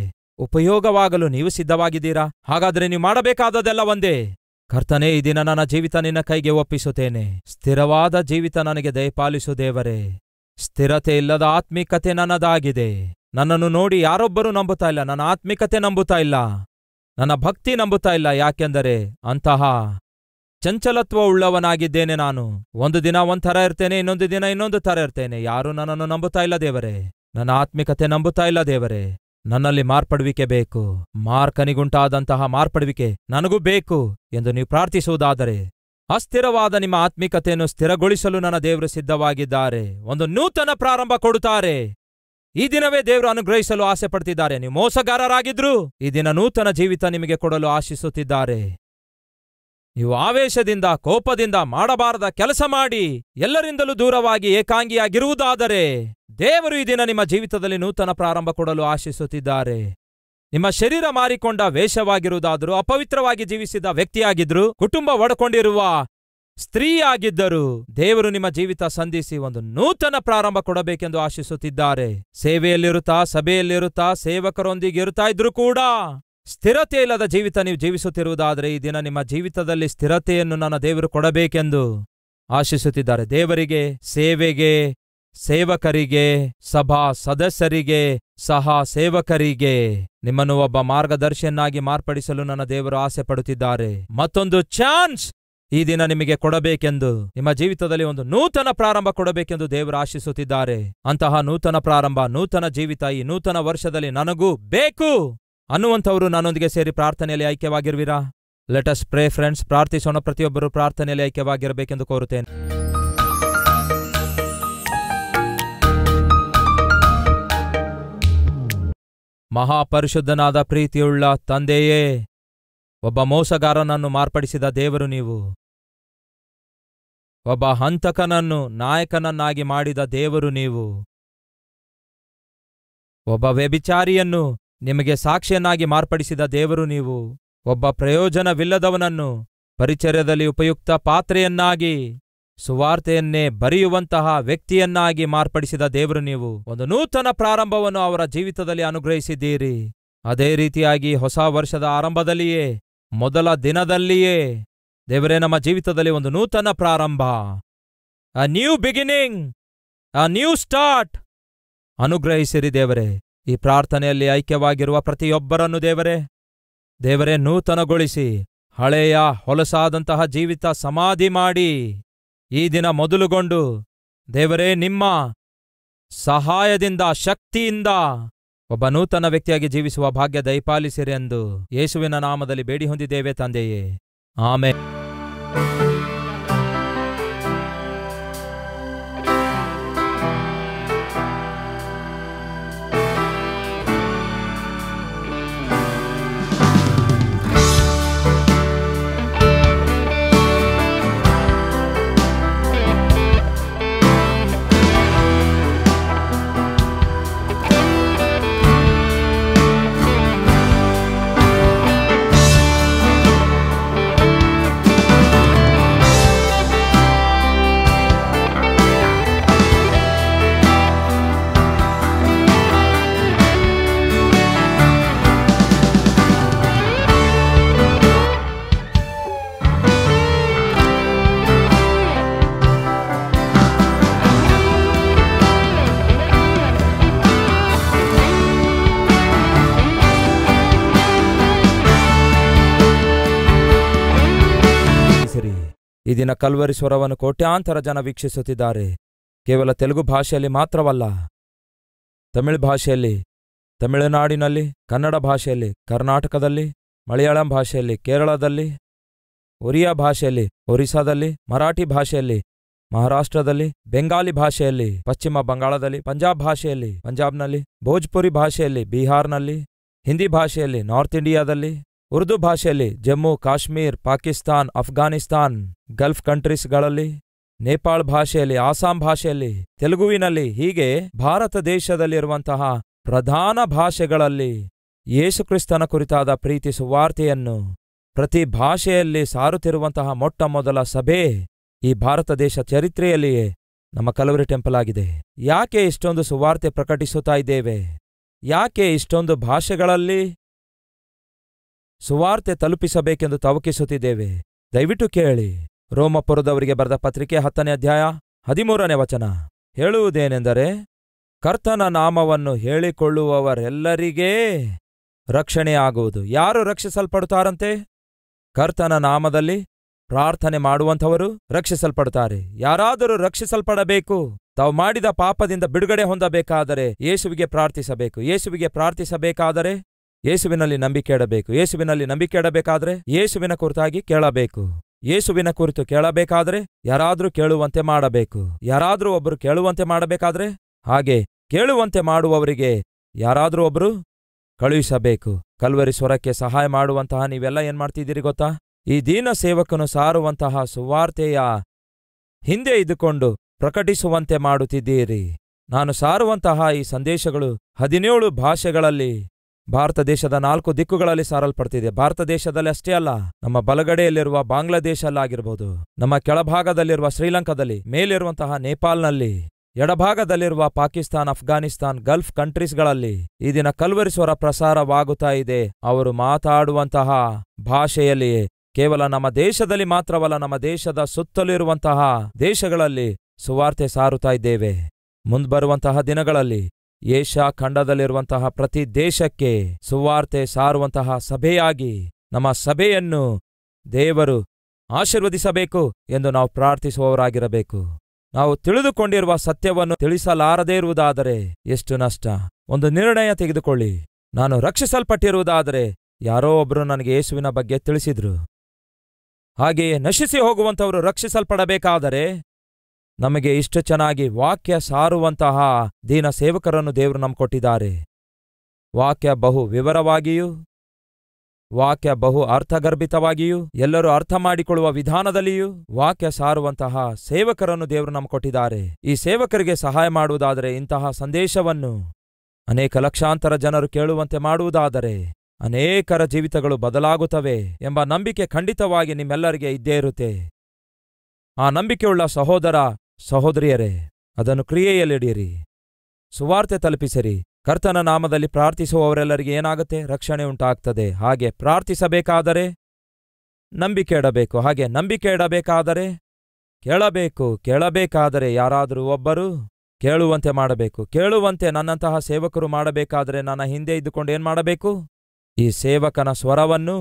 ಉಪಯೋಗವಾಗಲು ನೀವು ಸಿದ್ಧವಾಗಿದ್ದೀರಾ ಹಾಗಾದರೆ ನೀವು ಮಾಡಬೇಕಾದದೆಲ್ಲ ಒಂದೇ ಕರ್ತನೇ ಈ ದಿನ ನನ್ನ ಜೀವಿತ ನಿನ್ನ ಕೈಗೆ ಒಪ್ಪಿಸುತ್ತೇನೆ ಸ್ಥಿರವಾದ ಜೀವಿತ ನನಗೆ ದಯಪಾಲಿಸು ದೇವರೇ ಸ್ಥಿರತೆ ಇಲ್ಲದ ಆತ್ಮಿಕತೆ ನನ್ನದಾಗಿದೆ ನನ್ನನ್ನು ನೋಡಿ ಯಾರೊಬ್ಬರೂ ನಂಬುತ್ತಾ ಇಲ್ಲ ನನ್ನ ಆತ್ಮಿಕತೆ ನಂಬುತ್ತಾ ಇಲ್ಲ ನನ್ನ ಭಕ್ತಿ ನಂಬುತ್ತಾ ಇಲ್ಲ ಯಾಕೆಂದರೆ ಅಂತಹ ಚಂಚಲತ್ವ ಉಳ್ಳವನಾಗಿದ್ದೇನೆ ನಾನು ಒಂದು ದಿನ ಒಂಥರ ಇರ್ತೇನೆ ಇನ್ನೊಂದು ದಿನ ಇನ್ನೊಂದು ಥರ ಇರ್ತೇನೆ ಯಾರೂ ನನ್ನನ್ನು ನಂಬುತ್ತಾ ಇಲ್ಲ ದೇವರೇ ನನ್ನ ಆತ್ಮಿಕತೆ ನಂಬುತ್ತಾ ಇಲ್ಲ ದೇವರೇ ನನ್ನಲ್ಲಿ ಮಾರ್ಪಡುವಿಕೆ ಬೇಕು ಮಾರ್ಕನಿಗುಂಟಾದಂತಹ ಮಾರ್ಪಡುವಿಕೆ ನನಗೂ ಬೇಕು ಎಂದು ನೀವು ಪ್ರಾರ್ಥಿಸುವುದಾದರೆ ಅಸ್ಥಿರವಾದ ನಿಮ್ಮ ಆತ್ಮಿಕತೆಯನ್ನು ಸ್ಥಿರಗೊಳಿಸಲು ನನ್ನ ದೇವರು ಸಿದ್ಧವಾಗಿದ್ದಾರೆ ಒಂದು ನೂತನ ಪ್ರಾರಂಭ ಕೊಡುತ್ತಾರೆ ಈ ದಿನವೇ ದೇವರು ಅನುಗ್ರಹಿಸಲು ಆಸೆ ಪಡ್ತಿದ್ದಾರೆ ನೀವು ಮೋಸಗಾರರಾಗಿದ್ರು ಈ ದಿನ ನೂತನ ಜೀವಿತ ನಿಮಗೆ ಕೊಡಲು ಆಶಿಸುತ್ತಿದ್ದಾರೆ ನೀವು ಆವೇಶದಿಂದ ಕೋಪದಿಂದ ಮಾಡಬಾರದ ಕೆಲಸ ಮಾಡಿ ಎಲ್ಲರಿಂದಲೂ ದೂರವಾಗಿ ಏಕಾಂಗಿಯಾಗಿರುವುದಾದರೆ ದೇವರು ಈ ದಿನ ನಿಮ್ಮ ಜೀವಿತದಲ್ಲಿ ನೂತನ ಪ್ರಾರಂಭ ಕೊಡಲು ಆಶಿಸುತ್ತಿದ್ದಾರೆ ನಿಮ್ಮ ಶರೀರ ಮಾರಿಕೊಂಡ ವೇಷವಾಗಿರುವುದಾದರೂ ಅಪವಿತ್ರವಾಗಿ ಜೀವಿಸಿದ ವ್ಯಕ್ತಿಯಾಗಿದ್ರು ಕುಟುಂಬ ಒಡಕೊಂಡಿರುವ ಸ್ತ್ರೀಯಾಗಿದ್ದರೂ ದೇವರು ನಿಮ್ಮ ಜೀವಿತ ಸಂಧಿಸಿ ಒಂದು ನೂತನ ಪ್ರಾರಂಭ ಕೊಡಬೇಕೆಂದು ಆಶಿಸುತ್ತಿದ್ದಾರೆ ಸೇವೆಯಲ್ಲಿರುತ್ತಾ ಸಭೆಯಲ್ಲಿರುತ್ತಾ ಸೇವಕರೊಂದಿಗೆ ಇರುತ್ತಾ ಇದ್ರೂ ಕೂಡ ಸ್ಥಿರತೆ ಇಲ್ಲದ ಜೀವಿತ ನೀವು ಜೀವಿಸುತ್ತಿರುವುದಾದರೆ ಈ ದಿನ ನಿಮ್ಮ ಜೀವಿತದಲ್ಲಿ ಸ್ಥಿರತೆಯನ್ನು ನನ್ನ ದೇವರು ಕೊಡಬೇಕೆಂದು ಆಶಿಸುತ್ತಿದ್ದಾರೆ ದೇವರಿಗೆ ಸೇವೆಗೆ ಸೇವಕರಿಗೆ ಸಭಾ ಸದಸ್ಯರಿಗೆ ಸಹ ಸೇವಕರಿಗೆ ನಿಮ್ಮನ್ನು ಒಬ್ಬ ಮಾರ್ಗದರ್ಶಿಯನ್ನಾಗಿ ಮಾರ್ಪಡಿಸಲು ನನ್ನ ದೇವರು ಆಸೆ ಪಡುತ್ತಿದ್ದಾರೆ ಮತ್ತೊಂದು ಚಾನ್ಸ್ ಈ ದಿನ ನಿಮಗೆ ಕೊಡಬೇಕೆಂದು ನಿಮ್ಮ ಜೀವಿತದಲ್ಲಿ ಒಂದು ನೂತನ ಪ್ರಾರಂಭ ಕೊಡಬೇಕೆಂದು ದೇವರು ಆಶಿಸುತ್ತಿದ್ದಾರೆ ಅಂತಹ ನೂತನ ಪ್ರಾರಂಭ ನೂತನ ಜೀವಿತ ಈ ನೂತನ ವರ್ಷದಲ್ಲಿ ನನಗೂ ಬೇಕು ಅನ್ನುವಂಥವರು ನನ್ನೊಂದಿಗೆ ಸೇರಿ ಪ್ರಾರ್ಥನೆಯಲ್ಲಿ ಐಕ್ಯವಾಗಿರುವಿರಾ ಲೆಟಸ್ ಪ್ರೇ ಫ್ರೆಂಡ್ಸ್ ಪ್ರಾರ್ಥಿಸೋಣ ಪ್ರತಿಯೊಬ್ಬರು ಪ್ರಾರ್ಥನೆಯಲ್ಲಿ ಐಕ್ಯವಾಗಿರಬೇಕೆಂದು ಕೋರುತ್ತೇನೆ ಮಹಾಪರಿಶುದ್ಧನಾದ ಪ್ರೀತಿಯುಳ್ಳ ತಂದೆಯೇ ಒಬ್ಬ ಮೋಸಗಾರನನ್ನು ಮಾರ್ಪಡಿಸಿದ ದೇವರು ನೀವು ಒಬ್ಬ ಹಂತಕನನ್ನು ನಾಯಕನನ್ನಾಗಿ ಮಾಡಿದ ದೇವರು ನೀವು ಒಬ್ಬ ವ್ಯಭಿಚಾರಿಯನ್ನು ನಿಮಗೆ ಸಾಕ್ಷಿಯನ್ನಾಗಿ ಮಾರ್ಪಡಿಸಿದ ದೇವರು ನೀವು ಒಬ್ಬ ಪ್ರಯೋಜನವಿಲ್ಲದವನನ್ನು ಪರಿಚರ್ಯದಲ್ಲಿ ಉಪಯುಕ್ತ ಪಾತ್ರೆಯನ್ನಾಗಿ ಸುವಾರ್ತೆಯನ್ನೇ ಬರೆಯುವಂತಹ ವ್ಯಕ್ತಿಯನ್ನಾಗಿ ಮಾರ್ಪಡಿಸಿದ ದೇವರು ನೀವು ಒಂದು ನೂತನ ಪ್ರಾರಂಭವನ್ನು ಅವರ ಜೀವಿತದಲ್ಲಿ ಅನುಗ್ರಹಿಸಿದ್ದೀರಿ ಅದೇ ರೀತಿಯಾಗಿ ಹೊಸ ವರ್ಷದ ಆರಂಭದಲ್ಲಿಯೇ ಮೊದಲ ದಿನದಲ್ಲಿಯೇ ದೇವರೇ ನಮ್ಮ ಜೀವಿತದಲ್ಲಿ ಒಂದು ನೂತನ ಪ್ರಾರಂಭ a new beginning a new start ಅನುಗ್ರಹಿಸಿರಿ ದೇವರೇ ಈ ಪ್ರಾರ್ಥನೆಯಲ್ಲಿ ಐಕ್ಯವಾಗಿರುವ ಪ್ರತಿಯೊಬ್ಬರನ್ನು ದೇವರೇ ದೇವರೇ ನೂತನಗೊಳಿಸಿ ಹಳೆಯ ಹೊಲಸಾದಂತಹ ಜೀವಿತ ಸಮಾಧಿ ಮಾಡಿ ಈ ದಿನ ಮೊದಲುಗೊಂಡು ದೇವರೇ ನಿಮ್ಮ ಸಹಾಯದಿಂದ ಶಕ್ತಿಯಿಂದ ಒಬ್ಬ ನೂತನ ವ್ಯಕ್ತಿಯಾಗಿ ಜೀವಿಸುವ ಭಾಗ್ಯ ದಯಪಾಲಿಸಿರೆಂದು ಯೇಸುವಿನ ನಾಮದಲ್ಲಿ ಬೇಡಿ ಹೊಂದಿದ್ದೇವೆ ತಂದೆಯೇ ಆಮೇಲೆ ಕಲ್ವರಿ ಸ್ವರವನ್ನು ಕೋಟ್ಯಾಂತರ ಜನ ವೀಕ್ಷಿಸುತ್ತಿದ್ದಾರೆ ಕೇವಲ ತೆಲುಗು ಭಾಷೆಯಲ್ಲಿ ಮಾತ್ರವಲ್ಲ ತಮಿಳ್ ಭಾಷೆಯಲ್ಲಿ ತಮಿಳುನಾಡಿನಲ್ಲಿ ಕನ್ನಡ ಭಾಷೆಯಲ್ಲಿ ಕರ್ನಾಟಕದಲ್ಲಿ ಮಲಯಾಳಂ ಭಾಷೆಯಲ್ಲಿ ಕೇರಳದಲ್ಲಿ ಒರಿಯಾ ಭಾಷೆಯಲ್ಲಿ ಒರಿಸ್ಸಾದಲ್ಲಿ ಮರಾಠಿ ಭಾಷೆಯಲ್ಲಿ ಮಹಾರಾಷ್ಟ್ರದಲ್ಲಿ ಬೆಂಗಾಲಿ ಭಾಷೆಯಲ್ಲಿ ಪಶ್ಚಿಮ ಬಂಗಾಳದಲ್ಲಿ ಪಂಜಾಬ್ ಭಾಷೆಯಲ್ಲಿ ಪಂಜಾಬ್ನಲ್ಲಿ ಭೋಜ್ಪುರಿ ಭಾಷೆಯಲ್ಲಿ ಬಿಹಾರ್ನಲ್ಲಿ ಹಿಂದಿ ಭಾಷೆಯಲ್ಲಿ ನಾರ್ತ್ ಇಂಡಿಯಾದಲ್ಲಿ ಉರ್ದು ಭಾಷೆಯಲ್ಲಿ ಜಮ್ಮು ಕಾಶ್ಮೀರ್ ಪಾಕಿಸ್ತಾನ್ ಅಫ್ಘಾನಿಸ್ತಾನ್ ಗಲ್ಫ್ ಕಂಟ್ರೀಸ್ಗಳಲ್ಲಿ ನೇಪಾಳ್ ಭಾಷೆಯಲ್ಲಿ ಆಸಾಂ ಭಾಷೆಯಲ್ಲಿ ತೆಲುಗುವಿನಲ್ಲಿ ಹೀಗೆ ಭಾರತ ದೇಶದಲ್ಲಿರುವಂತಹ ಪ್ರಧಾನ ಭಾಷೆಗಳಲ್ಲಿ ಯೇಸುಕ್ರಿಸ್ತನ ಕುರಿತಾದ ಪ್ರೀತಿ ಸುವಾರ್ತೆಯನ್ನು ಪ್ರತಿ ಭಾಷೆಯಲ್ಲಿ ಸಾರುತ್ತಿರುವಂತಹ ಮೊಟ್ಟ ಮೊದಲ ಸಭೆ ಈ ಭಾರತ ದೇಶ ಚರಿತ್ರೆಯಲ್ಲಿಯೇ ನಮ್ಮ ಕಲವರಿ ಟೆಂಪಲ್ ಆಗಿದೆ ಯಾಕೆ ಇಷ್ಟೊಂದು ಸುವಾರ್ತೆ ಪ್ರಕಟಿಸುತ್ತಾ ಇದ್ದೇವೆ ಯಾಕೆ ಇಷ್ಟೊಂದು ಭಾಷೆಗಳಲ್ಲಿ ಸುವಾರ್ತೆ ತಲುಪಿಸಬೇಕೆಂದು ತವಕಿಸುತ್ತಿದ್ದೇವೆ ದಯವಿಟ್ಟು ಕೇಳಿ ರೋಮಪುರದವರಿಗೆ ಬರೆದ ಪತ್ರಿಕೆ ಹತ್ತನೇ ಅಧ್ಯಾಯ ಹದಿಮೂರನೇ ವಚನ ಹೇಳುವುದೇನೆಂದರೆ ಕರ್ತನ ನಾಮವನ್ನು ಹೇಳಿಕೊಳ್ಳುವವರೆಲ್ಲರಿಗೇ ರಕ್ಷಣೆಯಾಗುವುದು ಯಾರು ರಕ್ಷಿಸಲ್ಪಡುತ್ತಾರಂತೆ ಕರ್ತನ ನಾಮದಲ್ಲಿ ಪ್ರಾರ್ಥನೆ ಮಾಡುವಂಥವರು ರಕ್ಷಿಸಲ್ಪಡುತ್ತಾರೆ ಯಾರಾದರೂ ರಕ್ಷಿಸಲ್ಪಡಬೇಕು ತಾವು ಮಾಡಿದ ಪಾಪದಿಂದ ಬಿಡುಗಡೆ ಹೊಂದಬೇಕಾದರೆ ಯೇಸುವಿಗೆ ಪ್ರಾರ್ಥಿಸಬೇಕು ಯೇಸುವಿಗೆ ಪ್ರಾರ್ಥಿಸಬೇಕಾದರೆ ಯೇಸುವಿನಲ್ಲಿ ನಂಬಿಕೆ ಇಡಬೇಕು ಯೇಸುವಿನಲ್ಲಿ ನಂಬಿಕೆ ಇಡಬೇಕಾದ್ರೆ ಯೇಸುವಿನ ಕುರಿತಾಗಿ ಕೇಳಬೇಕು ಯೇಸುವಿನ ಕುರಿತು ಕೇಳಬೇಕಾದ್ರೆ ಯಾರಾದ್ರೂ ಕೇಳುವಂತೆ ಮಾಡಬೇಕು ಯಾರಾದ್ರೂ ಒಬ್ಬರು ಕೇಳುವಂತೆ ಮಾಡಬೇಕಾದ್ರೆ ಹಾಗೆ ಕೇಳುವಂತೆ ಮಾಡುವವರಿಗೆ ಯಾರಾದ್ರೂ ಒಬ್ರು ಕಳುಹಿಸಬೇಕು ಕಲ್ವರಿ ಸ್ವರಕ್ಕೆ ಸಹಾಯ ಮಾಡುವಂತಹ ನೀವೆಲ್ಲ ಏನ್ ಗೊತ್ತಾ ಈ ದೀನ ಸೇವಕನು ಸಾರುವಂತಹ ಸುವಾರ್ತೆಯ ಹಿಂದೆ ಇದ್ದುಕೊಂಡು ಪ್ರಕಟಿಸುವಂತೆ ಮಾಡುತ್ತಿದ್ದೀರಿ ನಾನು ಸಾರುವಂತಹ ಈ ಸಂದೇಶಗಳು ಹದಿನೇಳು ಭಾಷೆಗಳಲ್ಲಿ ಭಾರತ ದೇಶದ ನಾಲ್ಕು ದಿಕ್ಕುಗಳಲ್ಲಿ ಸಾರಲ್ಪಡ್ತಿದೆ ಭಾರತ ದೇಶದಲ್ಲಿ ಅಷ್ಟೇ ಅಲ್ಲ ನಮ್ಮ ಬಲಗಡೆಯಲ್ಲಿರುವ ಬಾಂಗ್ಲಾದೇಶಲ್ಲಾಗಿರ್ಬೋದು ನಮ್ಮ ಕೆಳಭಾಗದಲ್ಲಿರುವ ಶ್ರೀಲಂಕಾದಲ್ಲಿ ಮೇಲಿರುವಂತಹ ನೇಪಾಲ್ನಲ್ಲಿ ಎಡಭಾಗದಲ್ಲಿರುವ ಪಾಕಿಸ್ತಾನ್ ಅಫ್ಘಾನಿಸ್ತಾನ್ ಗಲ್ಫ್ ಕಂಟ್ರೀಸ್ಗಳಲ್ಲಿ ಈ ದಿನ ಕಲ್ವರಿಸುವರ ಪ್ರಸಾರವಾಗುತ್ತಾ ಇದೆ ಅವರು ಮಾತಾಡುವಂತಹ ಭಾಷೆಯಲ್ಲಿಯೇ ಕೇವಲ ನಮ್ಮ ದೇಶದಲ್ಲಿ ಮಾತ್ರವಲ್ಲ ನಮ್ಮ ದೇಶದ ಸುತ್ತಲಿರುವಂತಹ ದೇಶಗಳಲ್ಲಿ ಸುವಾರ್ತೆ ಸಾರುತ್ತಾ ಇದ್ದೇವೆ ಮುಂದ್ಬರುವಂತಹ ದಿನಗಳಲ್ಲಿ ಏಷ್ಯಾ ಖಂಡದಲ್ಲಿರುವಂತಹ ಪ್ರತಿ ದೇಶಕ್ಕೆ ಸುವಾರ್ತೆ ಸಾರುವಂತಹ ಸಭೆಯಾಗಿ ನಮ್ಮ ಸಭೆಯನ್ನು ದೇವರು ಆಶೀರ್ವದಿಸಬೇಕು ಎಂದು ನಾವು ಪ್ರಾರ್ಥಿಸುವವರಾಗಿರಬೇಕು ನಾವು ತಿಳಿದುಕೊಂಡಿರುವ ಸತ್ಯವನ್ನು ತಿಳಿಸಲಾರದೇ ಇರುವುದಾದರೆ ಎಷ್ಟು ನಷ್ಟ ಒಂದು ನಿರ್ಣಯ ತೆಗೆದುಕೊಳ್ಳಿ ನಾನು ರಕ್ಷಿಸಲ್ಪಟ್ಟಿರುವುದಾದರೆ ಯಾರೋ ಒಬ್ಬರು ನನಗೆ ಯೇಸುವಿನ ಬಗ್ಗೆ ತಿಳಿಸಿದ್ರು ಹಾಗೆಯೇ ನಶಿಸಿ ಹೋಗುವಂಥವರು ರಕ್ಷಿಸಲ್ಪಡಬೇಕಾದರೆ ನಮಗೆ ಇಷ್ಟು ಚೆನ್ನಾಗಿ ವಾಕ್ಯ ಸಾರುವಂತಹ ದೀನ ಸೇವಕರನ್ನು ದೇವರು ನಮ್ಮ ಕೊಟ್ಟಿದ್ದಾರೆ ವಾಕ್ಯ ಬಹು ವಿವರವಾಗಿಯೂ ವಾಕ್ಯ ಬಹು ಅರ್ಥಗರ್ಭಿತವಾಗಿಯೂ ಎಲ್ಲರೂ ಅರ್ಥ ಮಾಡಿಕೊಳ್ಳುವ ವಿಧಾನದಲ್ಲಿಯೂ ವಾಕ್ಯ ಸಾರುವಂತಹ ಸೇವಕರನ್ನು ದೇವರು ನಮ್ಮ ಕೊಟ್ಟಿದ್ದಾರೆ ಈ ಸೇವಕರಿಗೆ ಸಹಾಯ ಮಾಡುವುದಾದರೆ ಇಂತಹ ಸಂದೇಶವನ್ನು ಅನೇಕ ಲಕ್ಷಾಂತರ ಜನರು ಕೇಳುವಂತೆ ಮಾಡುವುದಾದರೆ ಅನೇಕರ ಜೀವಿತಗಳು ಬದಲಾಗುತ್ತವೆ ಎಂಬ ನಂಬಿಕೆ ಖಂಡಿತವಾಗಿ ನಿಮ್ಮೆಲ್ಲರಿಗೆ ಇದ್ದೇ ಇರುತ್ತೆ ಆ ನಂಬಿಕೆಯುಳ್ಳ ಸಹೋದರ ಸಹೋದರಿಯರೇ ಅದನ್ನು ಕ್ರಿಯೆಯಲ್ಲಿಡಿಯಿರಿ ಸುವಾರ್ತೆ ತಲುಪಿಸಿರಿ ಕರ್ತನ ನಾಮದಲ್ಲಿ ಪ್ರಾರ್ಥಿಸುವವರೆಲ್ಲರಿಗೆ ಏನಾಗುತ್ತೆ ರಕ್ಷಣೆ ಉಂಟಾಗ್ತದೆ ಹಾಗೆ ಪ್ರಾರ್ಥಿಸಬೇಕಾದರೆ ನಂಬಿಕೆ ಇಡಬೇಕು ಹಾಗೆ ನಂಬಿಕೆ ಇಡಬೇಕಾದರೆ ಕೇಳಬೇಕು ಕೇಳಬೇಕಾದರೆ ಯಾರಾದರೂ ಒಬ್ಬರು ಕೇಳುವಂತೆ ಮಾಡಬೇಕು ಕೇಳುವಂತೆ ನನ್ನಂತಹ ಸೇವಕರು ಮಾಡಬೇಕಾದರೆ ನನ್ನ ಹಿಂದೆ ಇದ್ದುಕೊಂಡು ಏನು ಮಾಡಬೇಕು ಈ ಸೇವಕನ ಸ್ವರವನ್ನು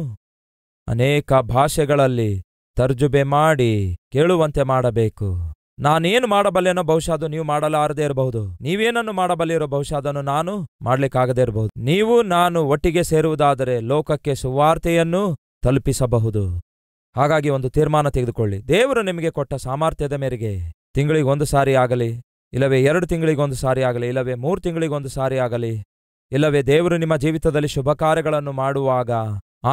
ಅನೇಕ ಭಾಷೆಗಳಲ್ಲಿ ತರ್ಜುಬೆ ಮಾಡಿ ಕೇಳುವಂತೆ ಮಾಡಬೇಕು ನಾನೇನು ಮಾಡಬಲ್ಲೆನೋ ಬಹುಶಃ ಅದು ನೀವು ಮಾಡಲಾರದೇ ಇರಬಹುದು ನೀವೇನನ್ನು ಮಾಡಬಲ್ಲಿರೋ ಬಹುಶಃ ಅದನ್ನು ನಾನು ಮಾಡಲಿಕ್ಕಾಗದೇ ಇರಬಹುದು ನೀವು ನಾನು ಒಟ್ಟಿಗೆ ಸೇರುವುದಾದರೆ ಲೋಕಕ್ಕೆ ಸುವಾರ್ತೆಯನ್ನು ತಲುಪಿಸಬಹುದು ಹಾಗಾಗಿ ಒಂದು ತೀರ್ಮಾನ ತೆಗೆದುಕೊಳ್ಳಿ ದೇವರು ನಿಮಗೆ ಕೊಟ್ಟ ಸಾಮರ್ಥ್ಯದ ಮೇರೆಗೆ ತಿಂಗಳಿಗೆ ಒಂದು ಸಾರಿ ಆಗಲಿ ಇಲ್ಲವೇ ಎರಡು ತಿಂಗಳಿಗೊಂದು ಸಾರಿ ಆಗಲಿ ಇಲ್ಲವೇ ಮೂರು ತಿಂಗಳಿಗೊಂದು ಸಾರಿ ಆಗಲಿ ಇಲ್ಲವೇ ದೇವರು ನಿಮ್ಮ ಜೀವಿತದಲ್ಲಿ ಶುಭ ಕಾರ್ಯಗಳನ್ನು ಮಾಡುವಾಗ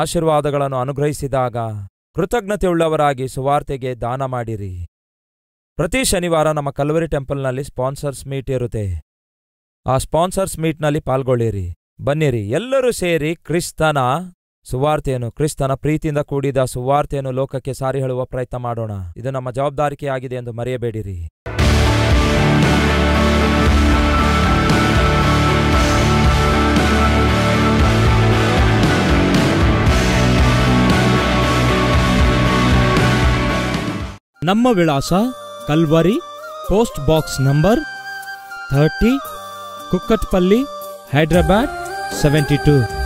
ಆಶೀರ್ವಾದಗಳನ್ನು ಅನುಗ್ರಹಿಸಿದಾಗ ಕೃತಜ್ಞತೆಯುಳ್ಳವರಾಗಿ ಸುವಾರ್ತೆಗೆ ದಾನ ಮಾಡಿರಿ ಪ್ರತಿ ಶನಿವಾರ ನಮ್ಮ ಕಲ್ವರಿ ಟೆಂಪಲ್ನಲ್ಲಿ ಸ್ಪಾನ್ಸರ್ಸ್ ಮೀಟ್ ಇರುತ್ತೆ ಆ ಸ್ಪಾನ್ಸರ್ಸ್ ಮೀಟ್ನಲ್ಲಿ ಪಾಲ್ಗೊಳ್ಳಿರಿ ಬನ್ನಿರಿ ಎಲ್ಲರೂ ಸೇರಿ ಕ್ರಿಸ್ತನ ಸುವಾರ್ತೆಯನ್ನು ಕ್ರಿಸ್ತನ ಪ್ರೀತಿಯಿಂದ ಕೂಡಿದ ಸುವಾರ್ತೆಯನ್ನು ಲೋಕಕ್ಕೆ ಸಾರಿ ಹೇಳುವ ಪ್ರಯತ್ನ ಮಾಡೋಣ ಇದು ನಮ್ಮ ಜವಾಬ್ದಾರಿಕೆಯಾಗಿದೆ ಎಂದು ಮರೆಯಬೇಡಿರಿ ನಮ್ಮ ವಿಳಾಸ Calvary post box number thirty Kukatpally Hyderabad seventy to